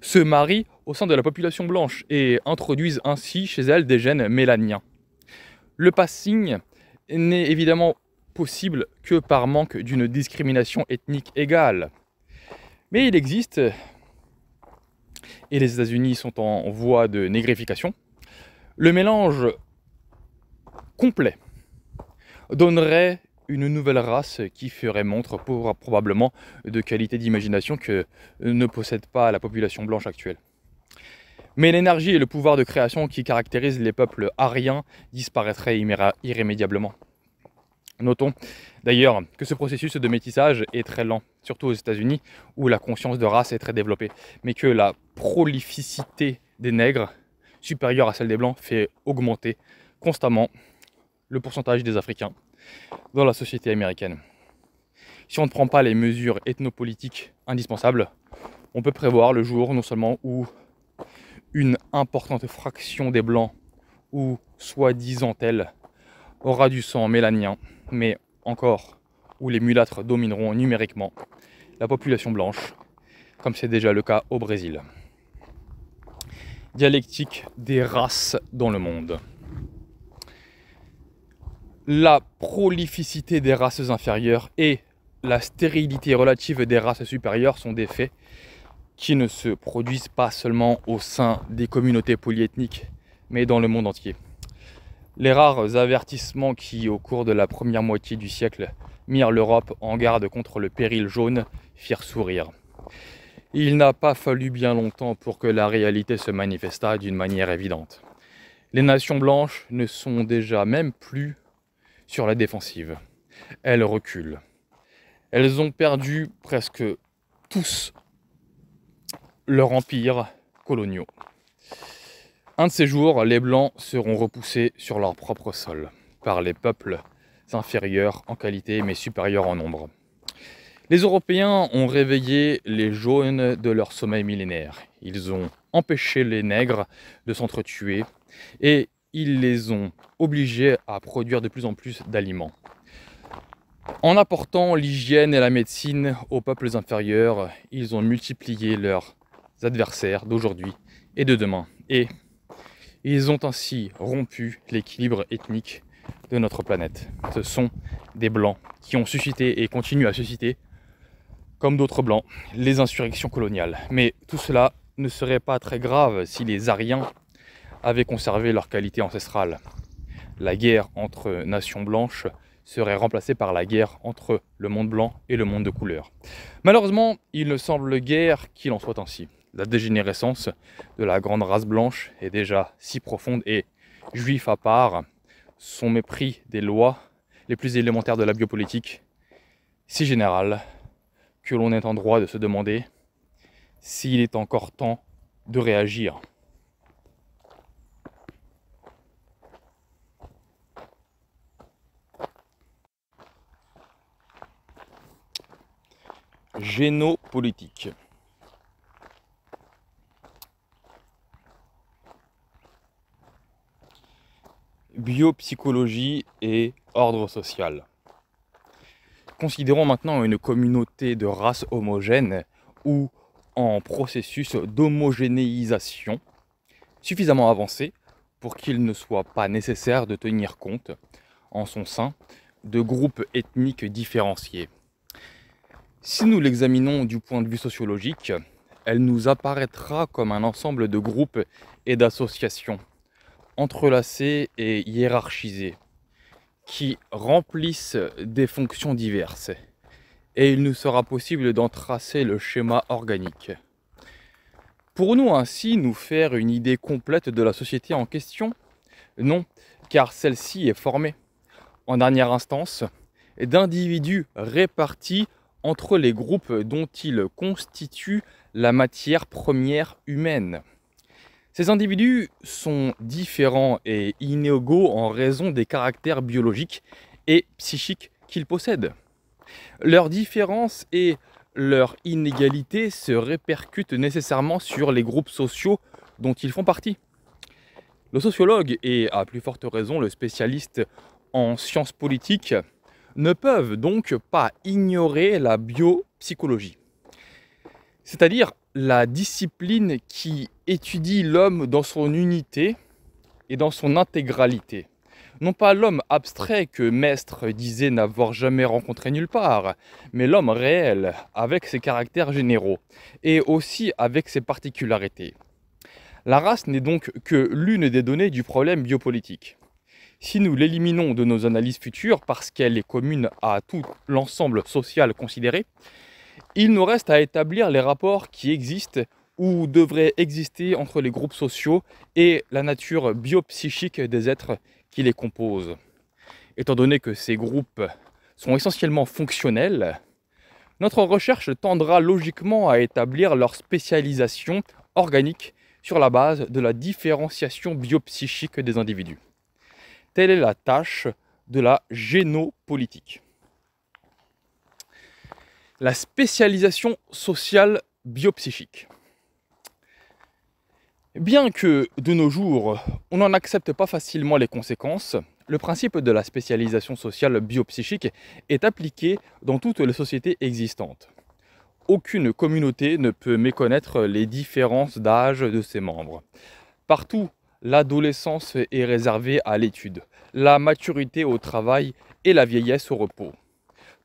[SPEAKER 1] se marient au sein de la population blanche et introduisent ainsi chez elles des gènes mélaniens. Le passing n'est évidemment possible que par manque d'une discrimination ethnique égale. Mais il existe, et les États-Unis sont en voie de négrification, le mélange complet donnerait une nouvelle race qui ferait montre pour, probablement de qualité d'imagination que ne possède pas la population blanche actuelle. Mais l'énergie et le pouvoir de création qui caractérisent les peuples ariens disparaîtraient irrémédiablement. Notons d'ailleurs que ce processus de métissage est très lent, surtout aux États-Unis, où la conscience de race est très développée, mais que la prolificité des nègres, supérieure à celle des blancs, fait augmenter constamment le pourcentage des Africains dans la société américaine. Si on ne prend pas les mesures ethnopolitiques indispensables, on peut prévoir le jour non seulement où une importante fraction des blancs, ou soi-disant tels, aura du sang mélanien, mais encore où les mulâtres domineront numériquement la population blanche, comme c'est déjà le cas au Brésil. Dialectique des races dans le monde la prolificité des races inférieures et la stérilité relative des races supérieures sont des faits qui ne se produisent pas seulement au sein des communautés polyethniques, mais dans le monde entier. Les rares avertissements qui, au cours de la première moitié du siècle, mirent l'Europe en garde contre le péril jaune firent sourire. Il n'a pas fallu bien longtemps pour que la réalité se manifestât d'une manière évidente. Les nations blanches ne sont déjà même plus sur la défensive. Elles reculent. Elles ont perdu presque tous leur empire coloniaux. Un de ces jours, les Blancs seront repoussés sur leur propre sol par les peuples inférieurs en qualité mais supérieurs en nombre. Les Européens ont réveillé les jaunes de leur sommeil millénaire. Ils ont empêché les nègres de s'entretuer et ils les ont obligés à produire de plus en plus d'aliments. En apportant l'hygiène et la médecine aux peuples inférieurs, ils ont multiplié leurs adversaires d'aujourd'hui et de demain. Et ils ont ainsi rompu l'équilibre ethnique de notre planète. Ce sont des blancs qui ont suscité et continuent à susciter, comme d'autres blancs, les insurrections coloniales. Mais tout cela ne serait pas très grave si les Ariens avaient conservé leur qualité ancestrale. La guerre entre nations blanches serait remplacée par la guerre entre le monde blanc et le monde de couleur. Malheureusement, il ne semble guère qu'il en soit ainsi. La dégénérescence de la grande race blanche est déjà si profonde et, juif à part, son mépris des lois les plus élémentaires de la biopolitique, si général, que l'on est en droit de se demander s'il est encore temps de réagir. génopolitique. Biopsychologie et ordre social. Considérons maintenant une communauté de races homogènes ou en processus d'homogénéisation suffisamment avancé pour qu'il ne soit pas nécessaire de tenir compte en son sein de groupes ethniques différenciés. Si nous l'examinons du point de vue sociologique, elle nous apparaîtra comme un ensemble de groupes et d'associations, entrelacés et hiérarchisés, qui remplissent des fonctions diverses, et il nous sera possible d'en tracer le schéma organique. Pour nous ainsi nous faire une idée complète de la société en question Non, car celle-ci est formée, en dernière instance, d'individus répartis entre les groupes dont ils constituent la matière première humaine. Ces individus sont différents et inégaux en raison des caractères biologiques et psychiques qu'ils possèdent. Leurs différence et leur inégalité se répercutent nécessairement sur les groupes sociaux dont ils font partie. Le sociologue et à plus forte raison le spécialiste en sciences politiques ne peuvent donc pas ignorer la biopsychologie, c'est-à-dire la discipline qui étudie l'homme dans son unité et dans son intégralité. Non pas l'homme abstrait que Maistre disait n'avoir jamais rencontré nulle part, mais l'homme réel, avec ses caractères généraux, et aussi avec ses particularités. La race n'est donc que l'une des données du problème biopolitique. Si nous l'éliminons de nos analyses futures parce qu'elle est commune à tout l'ensemble social considéré, il nous reste à établir les rapports qui existent ou devraient exister entre les groupes sociaux et la nature biopsychique des êtres qui les composent. Étant donné que ces groupes sont essentiellement fonctionnels, notre recherche tendra logiquement à établir leur spécialisation organique sur la base de la différenciation biopsychique des individus. Telle est la tâche de la génopolitique. La spécialisation sociale biopsychique. Bien que de nos jours, on n'en accepte pas facilement les conséquences, le principe de la spécialisation sociale biopsychique est appliqué dans toutes les sociétés existantes. Aucune communauté ne peut méconnaître les différences d'âge de ses membres. Partout l'adolescence est réservée à l'étude, la maturité au travail et la vieillesse au repos.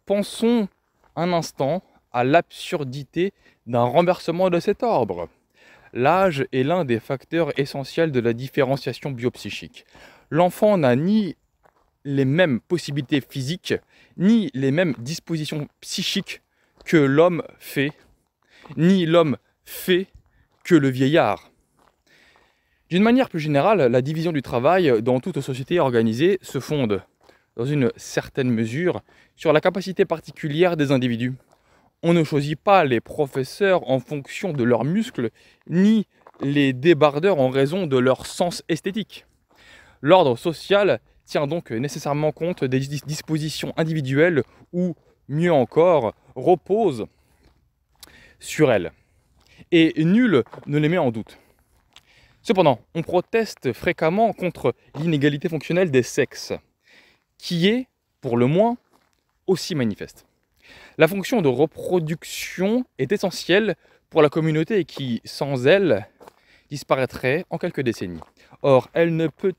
[SPEAKER 1] Pensons un instant à l'absurdité d'un renversement de cet ordre. L'âge est l'un des facteurs essentiels de la différenciation biopsychique. L'enfant n'a ni les mêmes possibilités physiques, ni les mêmes dispositions psychiques que l'homme fait, ni l'homme fait que le vieillard. D'une manière plus générale, la division du travail dans toute société organisée se fonde, dans une certaine mesure, sur la capacité particulière des individus. On ne choisit pas les professeurs en fonction de leurs muscles, ni les débardeurs en raison de leur sens esthétique. L'ordre social tient donc nécessairement compte des dispositions individuelles ou, mieux encore, repose sur elles. Et nul ne les met en doute. Cependant, on proteste fréquemment contre l'inégalité fonctionnelle des sexes, qui est, pour le moins, aussi manifeste. La fonction de reproduction est essentielle pour la communauté et qui, sans elle, disparaîtrait en quelques décennies. Or, elle ne peut,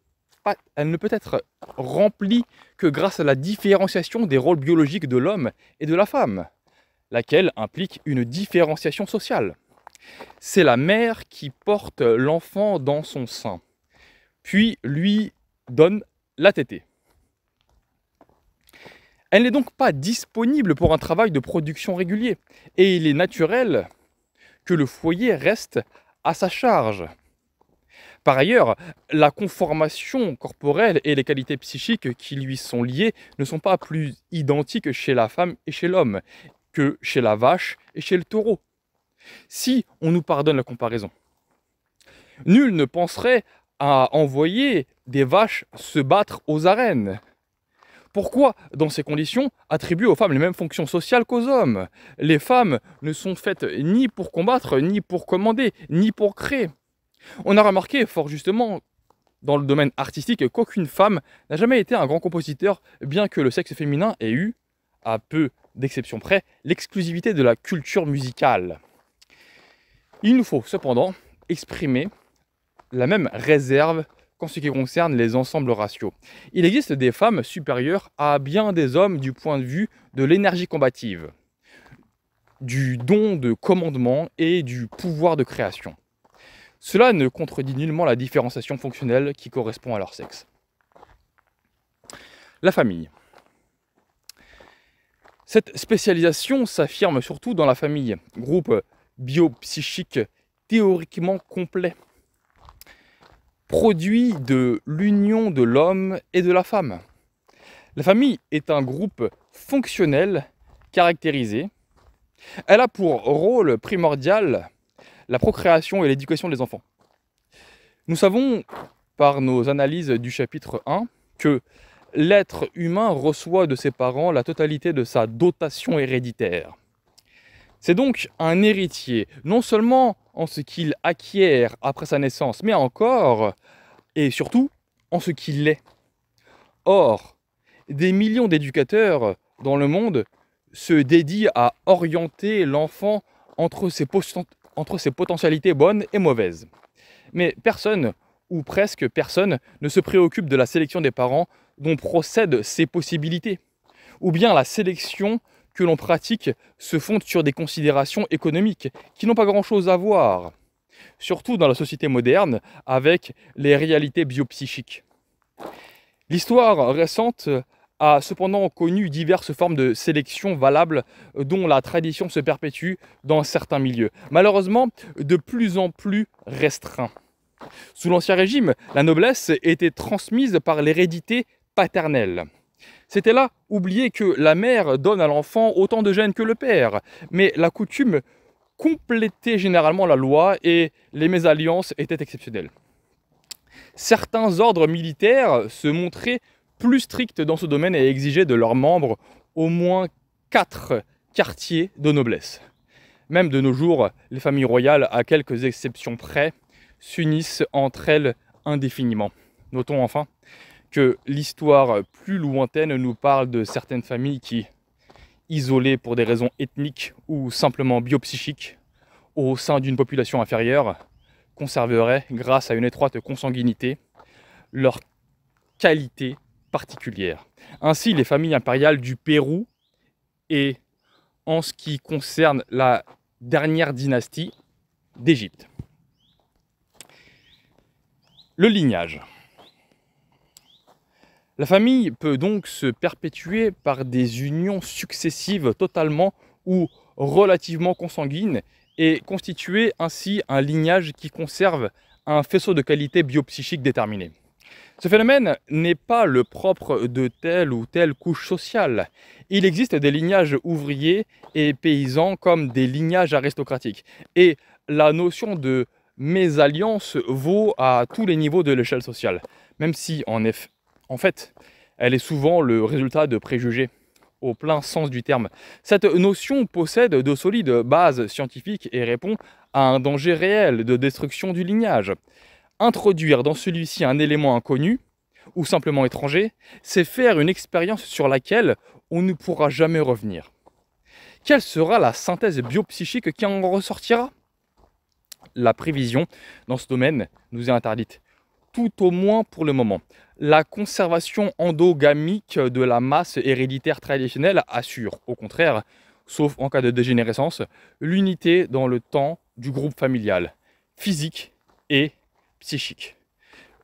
[SPEAKER 1] elle ne peut être remplie que grâce à la différenciation des rôles biologiques de l'homme et de la femme, laquelle implique une différenciation sociale c'est la mère qui porte l'enfant dans son sein, puis lui donne la tétée. Elle n'est donc pas disponible pour un travail de production régulier, et il est naturel que le foyer reste à sa charge. Par ailleurs, la conformation corporelle et les qualités psychiques qui lui sont liées ne sont pas plus identiques chez la femme et chez l'homme que chez la vache et chez le taureau si on nous pardonne la comparaison. Nul ne penserait à envoyer des vaches se battre aux arènes. Pourquoi, dans ces conditions, attribuer aux femmes les mêmes fonctions sociales qu'aux hommes Les femmes ne sont faites ni pour combattre, ni pour commander, ni pour créer. On a remarqué fort justement dans le domaine artistique qu'aucune femme n'a jamais été un grand compositeur, bien que le sexe féminin ait eu, à peu d'exceptions près, l'exclusivité de la culture musicale. Il nous faut cependant exprimer la même réserve qu'en ce qui concerne les ensembles ratios. Il existe des femmes supérieures à bien des hommes du point de vue de l'énergie combative, du don de commandement et du pouvoir de création. Cela ne contredit nullement la différenciation fonctionnelle qui correspond à leur sexe. La famille. Cette spécialisation s'affirme surtout dans la famille, groupe biopsychique théoriquement complet, produit de l'union de l'homme et de la femme. La famille est un groupe fonctionnel caractérisé. Elle a pour rôle primordial la procréation et l'éducation des enfants. Nous savons par nos analyses du chapitre 1 que l'être humain reçoit de ses parents la totalité de sa dotation héréditaire. C'est donc un héritier, non seulement en ce qu'il acquiert après sa naissance, mais encore et surtout en ce qu'il est. Or, des millions d'éducateurs dans le monde se dédient à orienter l'enfant entre ses, entre ses potentialités bonnes et mauvaises. Mais personne, ou presque personne, ne se préoccupe de la sélection des parents dont procèdent ces possibilités, ou bien la sélection que l'on pratique se fondent sur des considérations économiques qui n'ont pas grand-chose à voir, surtout dans la société moderne, avec les réalités biopsychiques. L'histoire récente a cependant connu diverses formes de sélection valables dont la tradition se perpétue dans certains milieux, malheureusement de plus en plus restreints. Sous l'Ancien Régime, la noblesse était transmise par l'hérédité paternelle. C'était là oublier que la mère donne à l'enfant autant de gêne que le père. Mais la coutume complétait généralement la loi et les mésalliances étaient exceptionnelles. Certains ordres militaires se montraient plus stricts dans ce domaine et exigeaient de leurs membres au moins quatre quartiers de noblesse. Même de nos jours, les familles royales, à quelques exceptions près, s'unissent entre elles indéfiniment. Notons enfin l'histoire plus lointaine nous parle de certaines familles qui, isolées pour des raisons ethniques ou simplement biopsychiques, au sein d'une population inférieure, conserveraient, grâce à une étroite consanguinité, leur qualité particulière. Ainsi, les familles impériales du Pérou et, en ce qui concerne la dernière dynastie, d'Égypte. Le lignage. La famille peut donc se perpétuer par des unions successives totalement ou relativement consanguines et constituer ainsi un lignage qui conserve un faisceau de qualité biopsychique déterminé. Ce phénomène n'est pas le propre de telle ou telle couche sociale. Il existe des lignages ouvriers et paysans comme des lignages aristocratiques. Et la notion de mésalliance vaut à tous les niveaux de l'échelle sociale. Même si, en effet, en fait, elle est souvent le résultat de préjugés au plein sens du terme. Cette notion possède de solides bases scientifiques et répond à un danger réel de destruction du lignage. Introduire dans celui-ci un élément inconnu ou simplement étranger, c'est faire une expérience sur laquelle on ne pourra jamais revenir. Quelle sera la synthèse biopsychique qui en ressortira La prévision dans ce domaine nous est interdite tout au moins pour le moment. La conservation endogamique de la masse héréditaire traditionnelle assure, au contraire, sauf en cas de dégénérescence, l'unité dans le temps du groupe familial, physique et psychique.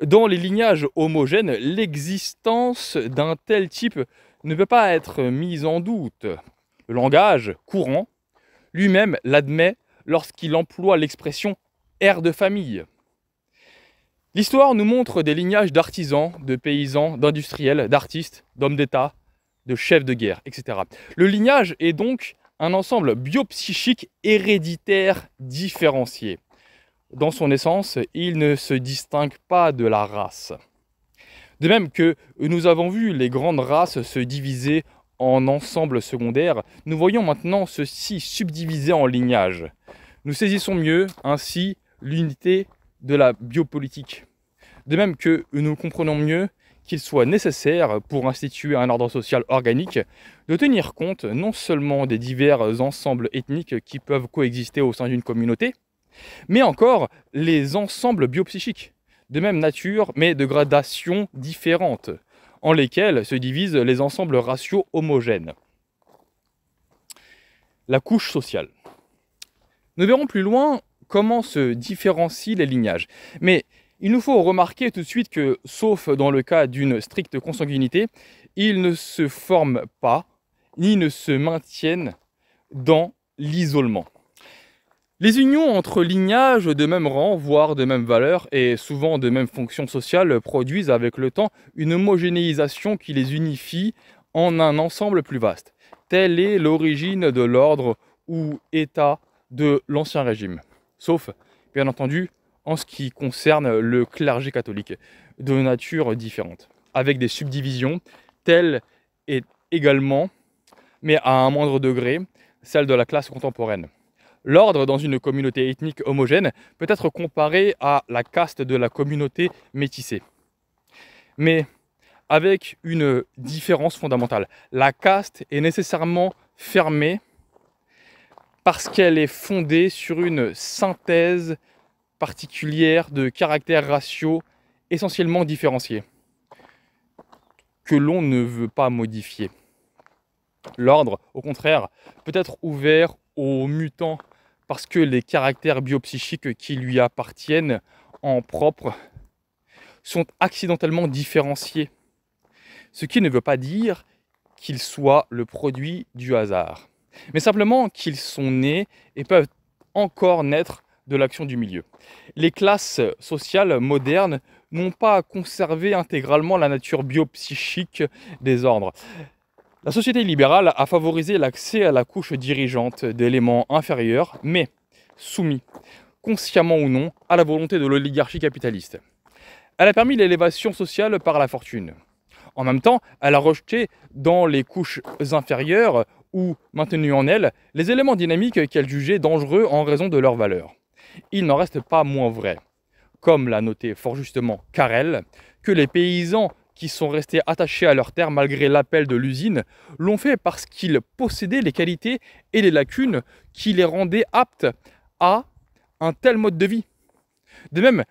[SPEAKER 1] Dans les lignages homogènes, l'existence d'un tel type ne peut pas être mise en doute. Le langage courant lui-même l'admet lorsqu'il emploie l'expression air de famille. L'histoire nous montre des lignages d'artisans, de paysans, d'industriels, d'artistes, d'hommes d'État, de chefs de guerre, etc. Le lignage est donc un ensemble biopsychique héréditaire différencié. Dans son essence, il ne se distingue pas de la race. De même que nous avons vu les grandes races se diviser en ensembles secondaires, nous voyons maintenant ceux-ci en lignages. Nous saisissons mieux ainsi l'unité de la biopolitique. De même que nous comprenons mieux qu'il soit nécessaire, pour instituer un ordre social organique, de tenir compte non seulement des divers ensembles ethniques qui peuvent coexister au sein d'une communauté, mais encore les ensembles biopsychiques, de même nature mais de gradations différentes, en lesquels se divisent les ensembles raciaux homogènes. La couche sociale. Nous verrons plus loin comment se différencient les lignages. Mais il nous faut remarquer tout de suite que, sauf dans le cas d'une stricte consanguinité, ils ne se forment pas ni ne se maintiennent dans l'isolement. Les unions entre lignages de même rang, voire de même valeur et souvent de même fonction sociale produisent avec le temps une homogénéisation qui les unifie en un ensemble plus vaste. Telle est l'origine de l'ordre ou état de l'Ancien Régime sauf bien entendu en ce qui concerne le clergé catholique, de nature différente, avec des subdivisions telles et également, mais à un moindre degré, celle de la classe contemporaine. L'ordre dans une communauté ethnique homogène peut être comparé à la caste de la communauté métissée. Mais avec une différence fondamentale. La caste est nécessairement fermée parce qu'elle est fondée sur une synthèse particulière de caractères raciaux essentiellement différenciés, que l'on ne veut pas modifier. L'ordre, au contraire, peut être ouvert aux mutants parce que les caractères biopsychiques qui lui appartiennent en propre sont accidentellement différenciés, ce qui ne veut pas dire qu'il soit le produit du hasard mais simplement qu'ils sont nés et peuvent encore naître de l'action du milieu. Les classes sociales modernes n'ont pas conservé intégralement la nature biopsychique des ordres. La société libérale a favorisé l'accès à la couche dirigeante d'éléments inférieurs, mais soumis, consciemment ou non, à la volonté de l'oligarchie capitaliste. Elle a permis l'élévation sociale par la fortune. En même temps, elle a rejeté dans les couches inférieures ou maintenu en elle les éléments dynamiques qu'elle jugeait dangereux en raison de leur valeur. Il n'en reste pas moins vrai, comme l'a noté fort justement Carrel, que les paysans qui sont restés attachés à leur terre malgré l'appel de l'usine l'ont fait parce qu'ils possédaient les qualités et les lacunes qui les rendaient aptes à un tel mode de vie. De même,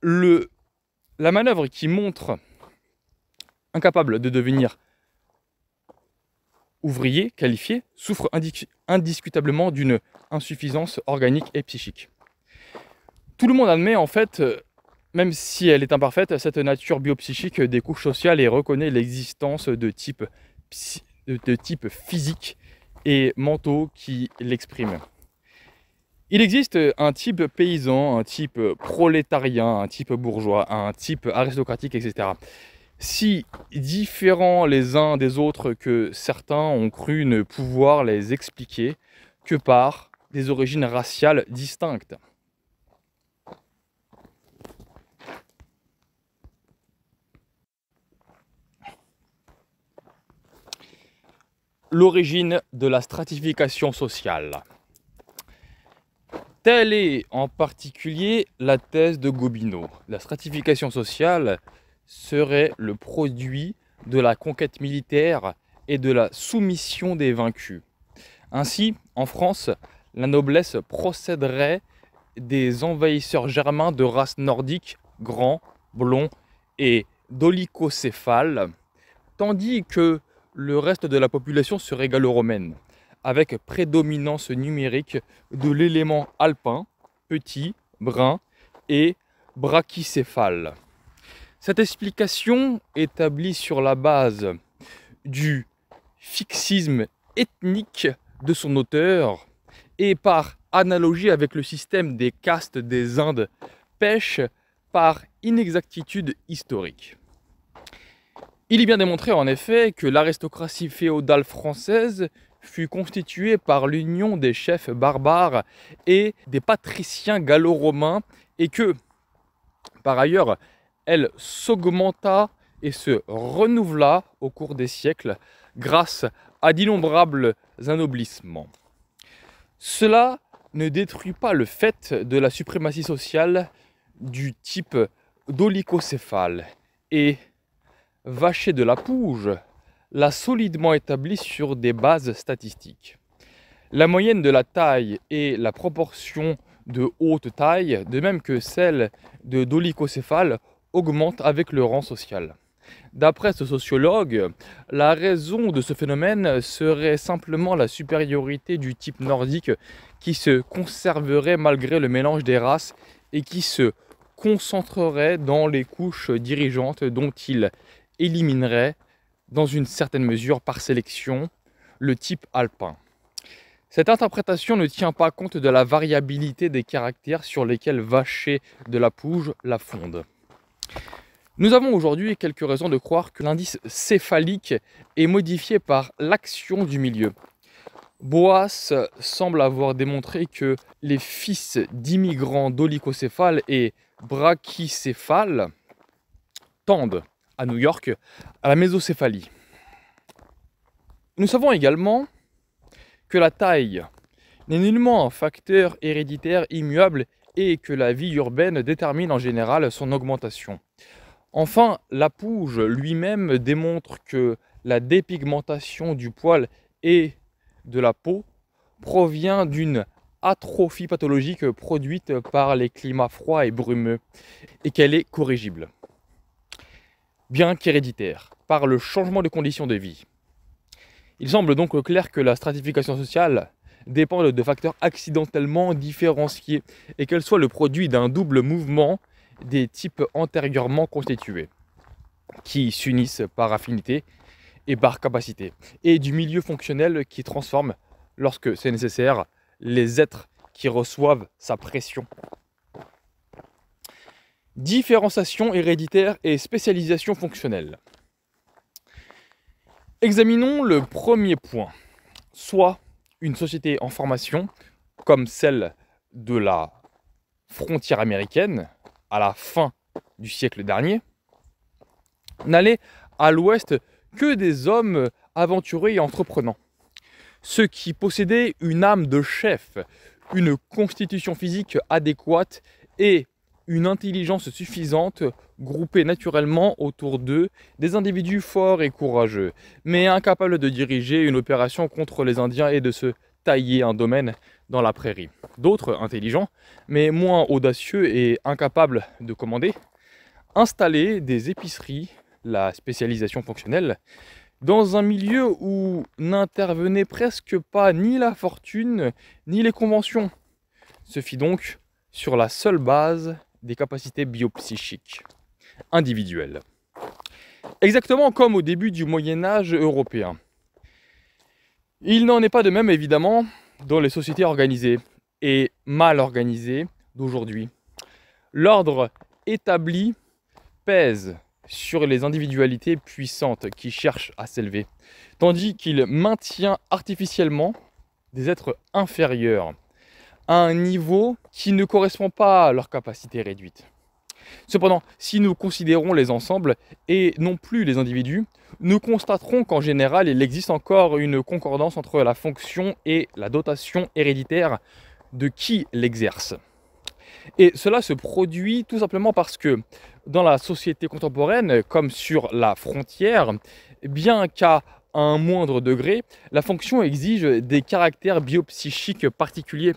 [SPEAKER 1] le, la manœuvre qui montre incapable de devenir ouvrier qualifié, souffre indiscutablement d'une insuffisance organique et psychique. Tout le monde admet en fait, euh, même si elle est imparfaite, cette nature biopsychique des couches sociales et reconnaît l'existence de types de type physiques et mentaux qui l'expriment. Il existe un type paysan, un type prolétarien, un type bourgeois, un type aristocratique, etc si différents les uns des autres que certains ont cru ne pouvoir les expliquer que par des origines raciales distinctes. L'origine de la stratification sociale. Telle est en particulier la thèse de Gobineau. La stratification sociale serait le produit de la conquête militaire et de la soumission des vaincus. Ainsi, en France, la noblesse procéderait des envahisseurs germains de race nordique, grands, blonds et dolicocéphales, tandis que le reste de la population serait gallo-romaine, avec prédominance numérique de l'élément alpin, petit, brun et brachycéphale. Cette explication, établie sur la base du fixisme ethnique de son auteur et par analogie avec le système des castes des Indes, pêche par inexactitude historique. Il est bien démontré en effet que l'aristocratie féodale française fut constituée par l'union des chefs barbares et des patriciens gallo-romains et que, par ailleurs, elle s'augmenta et se renouvela au cours des siècles grâce à d'innombrables ennoblissements. Cela ne détruit pas le fait de la suprématie sociale du type d'olicocéphale et Vacher de la Pouge l'a solidement établi sur des bases statistiques. La moyenne de la taille et la proportion de haute taille, de même que celle de dolichocéphale augmente avec le rang social. D'après ce sociologue, la raison de ce phénomène serait simplement la supériorité du type nordique qui se conserverait malgré le mélange des races et qui se concentrerait dans les couches dirigeantes dont il éliminerait, dans une certaine mesure par sélection, le type alpin. Cette interprétation ne tient pas compte de la variabilité des caractères sur lesquels vacher de la pouge la fonde. Nous avons aujourd'hui quelques raisons de croire que l'indice céphalique est modifié par l'action du milieu. Boas semble avoir démontré que les fils d'immigrants dolicocéphales et brachycéphales tendent à New York à la mésocéphalie. Nous savons également que la taille n'est nullement un facteur héréditaire immuable et que la vie urbaine détermine en général son augmentation. Enfin, la pouge lui-même démontre que la dépigmentation du poil et de la peau provient d'une atrophie pathologique produite par les climats froids et brumeux et qu'elle est corrigible, bien qu'héréditaire, par le changement de conditions de vie. Il semble donc clair que la stratification sociale dépendent de facteurs accidentellement différenciés et qu'elles soient le produit d'un double mouvement des types antérieurement constitués, qui s'unissent par affinité et par capacité, et du milieu fonctionnel qui transforme, lorsque c'est nécessaire, les êtres qui reçoivent sa pression. Différenciation héréditaire et spécialisation fonctionnelle. Examinons le premier point, soit une société en formation comme celle de la frontière américaine à la fin du siècle dernier, n'allait à l'ouest que des hommes aventureux et entreprenants. Ceux qui possédaient une âme de chef, une constitution physique adéquate et une intelligence suffisante groupée naturellement autour d'eux des individus forts et courageux, mais incapables de diriger une opération contre les Indiens et de se tailler un domaine dans la prairie. D'autres, intelligents, mais moins audacieux et incapables de commander, installaient des épiceries, la spécialisation fonctionnelle, dans un milieu où n'intervenait presque pas ni la fortune ni les conventions. Se fit donc sur la seule base des capacités biopsychiques individuelles. Exactement comme au début du Moyen Âge européen. Il n'en est pas de même évidemment dans les sociétés organisées et mal organisées d'aujourd'hui. L'ordre établi pèse sur les individualités puissantes qui cherchent à s'élever, tandis qu'il maintient artificiellement des êtres inférieurs à un niveau qui ne correspond pas à leur capacité réduite. Cependant, si nous considérons les ensembles et non plus les individus, nous constaterons qu'en général, il existe encore une concordance entre la fonction et la dotation héréditaire de qui l'exerce. Et cela se produit tout simplement parce que dans la société contemporaine, comme sur la frontière, bien qu'à un moindre degré, la fonction exige des caractères biopsychiques particuliers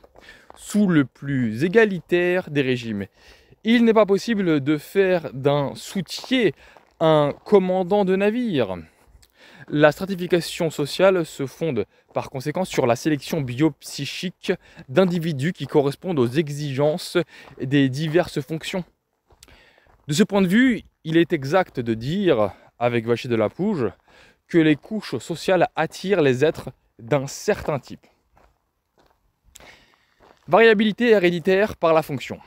[SPEAKER 1] sous le plus égalitaire des régimes. Il n'est pas possible de faire d'un soutier un commandant de navire. La stratification sociale se fonde par conséquent sur la sélection biopsychique d'individus qui correspondent aux exigences des diverses fonctions. De ce point de vue, il est exact de dire, avec Vacher de la Pouge, que les couches sociales attirent les êtres d'un certain type. Variabilité héréditaire par la fonction.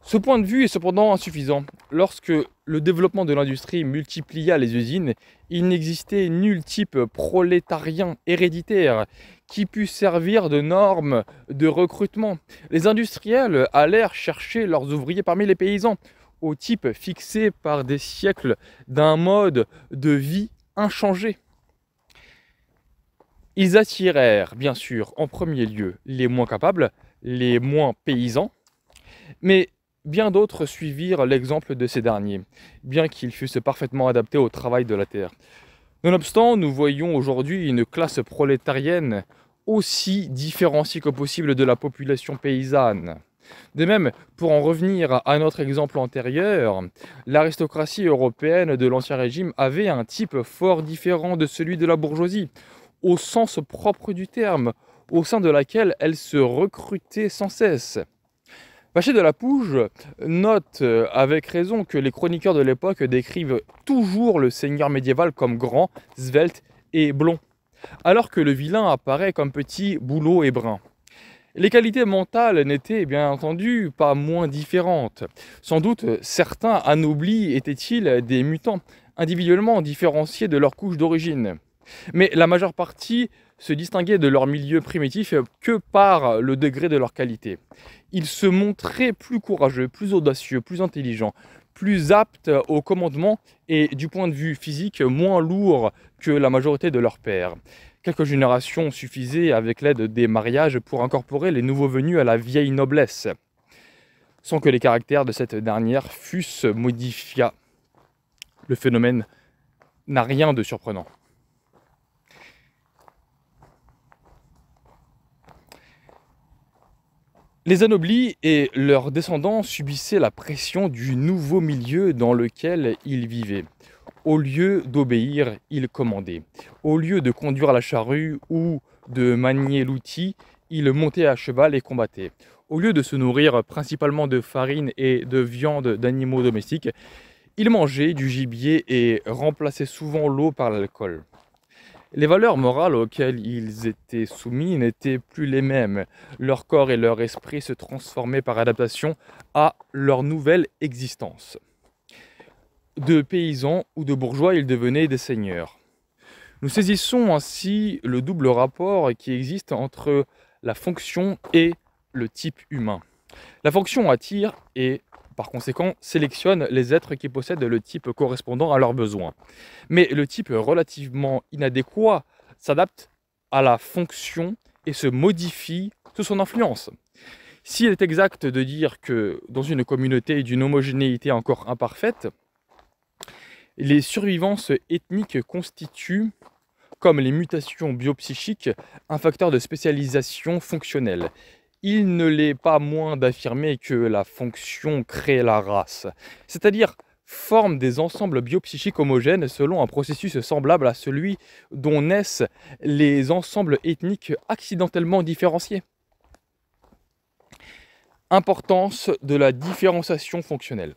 [SPEAKER 1] Ce point de vue est cependant insuffisant. Lorsque le développement de l'industrie multiplia les usines, il n'existait nul type prolétarien héréditaire qui pût servir de norme de recrutement. Les industriels allèrent chercher leurs ouvriers parmi les paysans, au type fixé par des siècles d'un mode de vie inchangé. Ils attirèrent bien sûr en premier lieu les moins capables, les moins paysans, mais bien d'autres suivirent l'exemple de ces derniers, bien qu'ils fussent parfaitement adaptés au travail de la terre. Nonobstant, nous voyons aujourd'hui une classe prolétarienne aussi différenciée que possible de la population paysanne. De même, pour en revenir à notre exemple antérieur, l'aristocratie européenne de l'Ancien Régime avait un type fort différent de celui de la bourgeoisie au sens propre du terme, au sein de laquelle elle se recrutait sans cesse. Vachet de la Pouge note euh, avec raison que les chroniqueurs de l'époque décrivent toujours le seigneur médiéval comme grand, svelte et blond, alors que le vilain apparaît comme petit, boulot et brun. Les qualités mentales n'étaient bien entendu pas moins différentes. Sans doute certains anoblis étaient-ils des mutants, individuellement différenciés de leur couche d'origine mais la majeure partie se distinguait de leur milieu primitif que par le degré de leur qualité. Ils se montraient plus courageux, plus audacieux, plus intelligents, plus aptes au commandement et du point de vue physique moins lourds que la majorité de leurs pères. Quelques générations suffisaient avec l'aide des mariages pour incorporer les nouveaux venus à la vieille noblesse, sans que les caractères de cette dernière fussent modifiés. Le phénomène n'a rien de surprenant. Les anoblis et leurs descendants subissaient la pression du nouveau milieu dans lequel ils vivaient. Au lieu d'obéir, ils commandaient. Au lieu de conduire la charrue ou de manier l'outil, ils montaient à cheval et combattaient. Au lieu de se nourrir principalement de farine et de viande d'animaux domestiques, ils mangeaient du gibier et remplaçaient souvent l'eau par l'alcool. Les valeurs morales auxquelles ils étaient soumis n'étaient plus les mêmes. Leur corps et leur esprit se transformaient par adaptation à leur nouvelle existence. De paysans ou de bourgeois, ils devenaient des seigneurs. Nous saisissons ainsi le double rapport qui existe entre la fonction et le type humain. La fonction attire et par conséquent, sélectionne les êtres qui possèdent le type correspondant à leurs besoins. Mais le type relativement inadéquat s'adapte à la fonction et se modifie sous son influence. S'il est exact de dire que dans une communauté d'une homogénéité encore imparfaite, les survivances ethniques constituent, comme les mutations biopsychiques, un facteur de spécialisation fonctionnelle il ne l'est pas moins d'affirmer que la fonction crée la race, c'est-à-dire forme des ensembles biopsychiques homogènes selon un processus semblable à celui dont naissent les ensembles ethniques accidentellement différenciés. Importance de la différenciation fonctionnelle.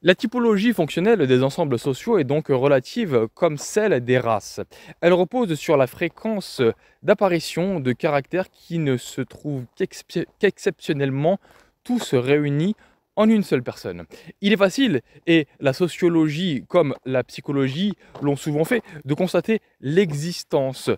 [SPEAKER 1] La typologie fonctionnelle des ensembles sociaux est donc relative comme celle des races. Elle repose sur la fréquence d'apparition de caractères qui ne se trouvent qu'exceptionnellement tous réunis en une seule personne. Il est facile, et la sociologie comme la psychologie l'ont souvent fait, de constater l'existence,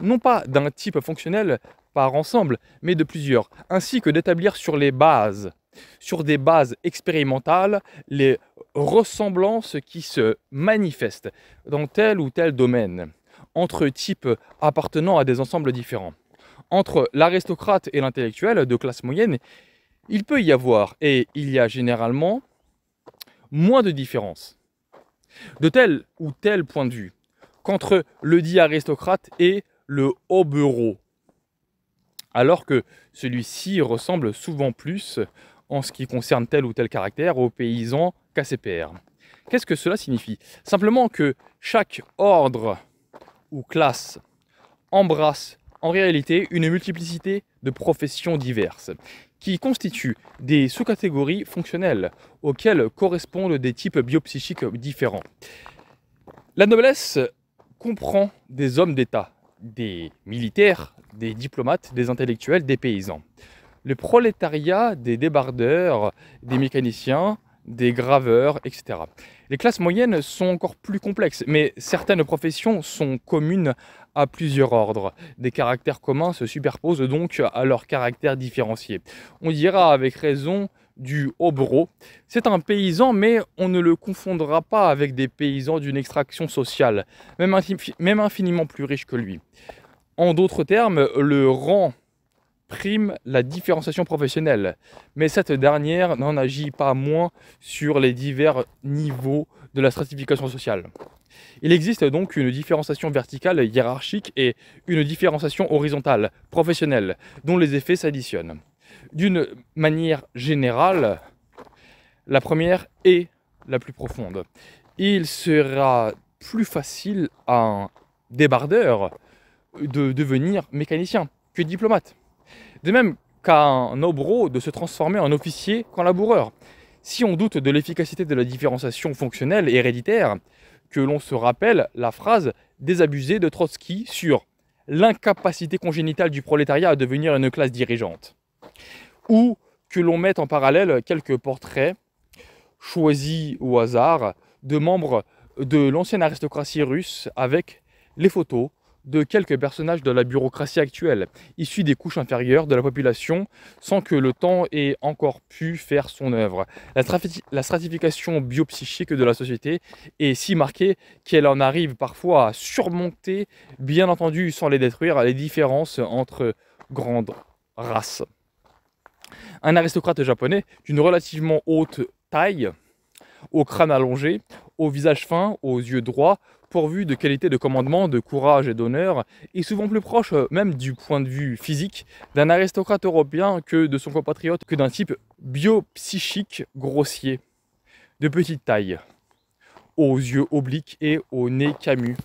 [SPEAKER 1] non pas d'un type fonctionnel par ensemble, mais de plusieurs, ainsi que d'établir sur les bases sur des bases expérimentales les ressemblances qui se manifestent dans tel ou tel domaine, entre types appartenant à des ensembles différents. Entre l'aristocrate et l'intellectuel de classe moyenne, il peut y avoir, et il y a généralement, moins de différences. De tel ou tel point de vue, qu'entre le dit aristocrate et le haut bureau, alors que celui-ci ressemble souvent plus en ce qui concerne tel ou tel caractère aux paysans KCPR. Qu'est-ce que cela signifie Simplement que chaque ordre ou classe embrasse en réalité une multiplicité de professions diverses qui constituent des sous-catégories fonctionnelles auxquelles correspondent des types biopsychiques différents. La noblesse comprend des hommes d'État, des militaires, des diplomates, des intellectuels, des paysans le prolétariat des débardeurs, des ah. mécaniciens, des graveurs, etc. Les classes moyennes sont encore plus complexes, mais certaines professions sont communes à plusieurs ordres. Des caractères communs se superposent donc à leurs caractères différenciés. On dira avec raison du Hobro. C'est un paysan, mais on ne le confondra pas avec des paysans d'une extraction sociale, même, infiniment plus riche que lui. En d'autres termes, le rang prime la différenciation professionnelle. Mais cette dernière n'en agit pas moins sur les divers niveaux de la stratification sociale. Il existe donc une différenciation verticale hiérarchique et une différenciation horizontale professionnelle dont les effets s'additionnent. D'une manière générale, la première est la plus profonde. Il sera plus facile à un débardeur de devenir mécanicien que diplomate. De même qu'un obro de se transformer en officier qu'en laboureur. Si on doute de l'efficacité de la différenciation fonctionnelle héréditaire, que l'on se rappelle la phrase désabusée de Trotsky sur l'incapacité congénitale du prolétariat à devenir une classe dirigeante. Ou que l'on mette en parallèle quelques portraits choisis au hasard de membres de l'ancienne aristocratie russe avec les photos de quelques personnages de la bureaucratie actuelle, issus des couches inférieures de la population, sans que le temps ait encore pu faire son œuvre. La, stratification biopsychique de la société est si marquée qu'elle en arrive parfois à surmonter, bien entendu sans les détruire, les différences entre grandes races. Un aristocrate japonais d'une relativement haute taille, au crâne allongé, au visage fin, aux yeux droits, pourvu de qualité de commandement, de courage et d'honneur, et souvent plus proche, euh, même du point de vue physique, d'un aristocrate européen que de son compatriote, que d'un type biopsychique grossier, de petite taille, aux yeux obliques et au nez camus.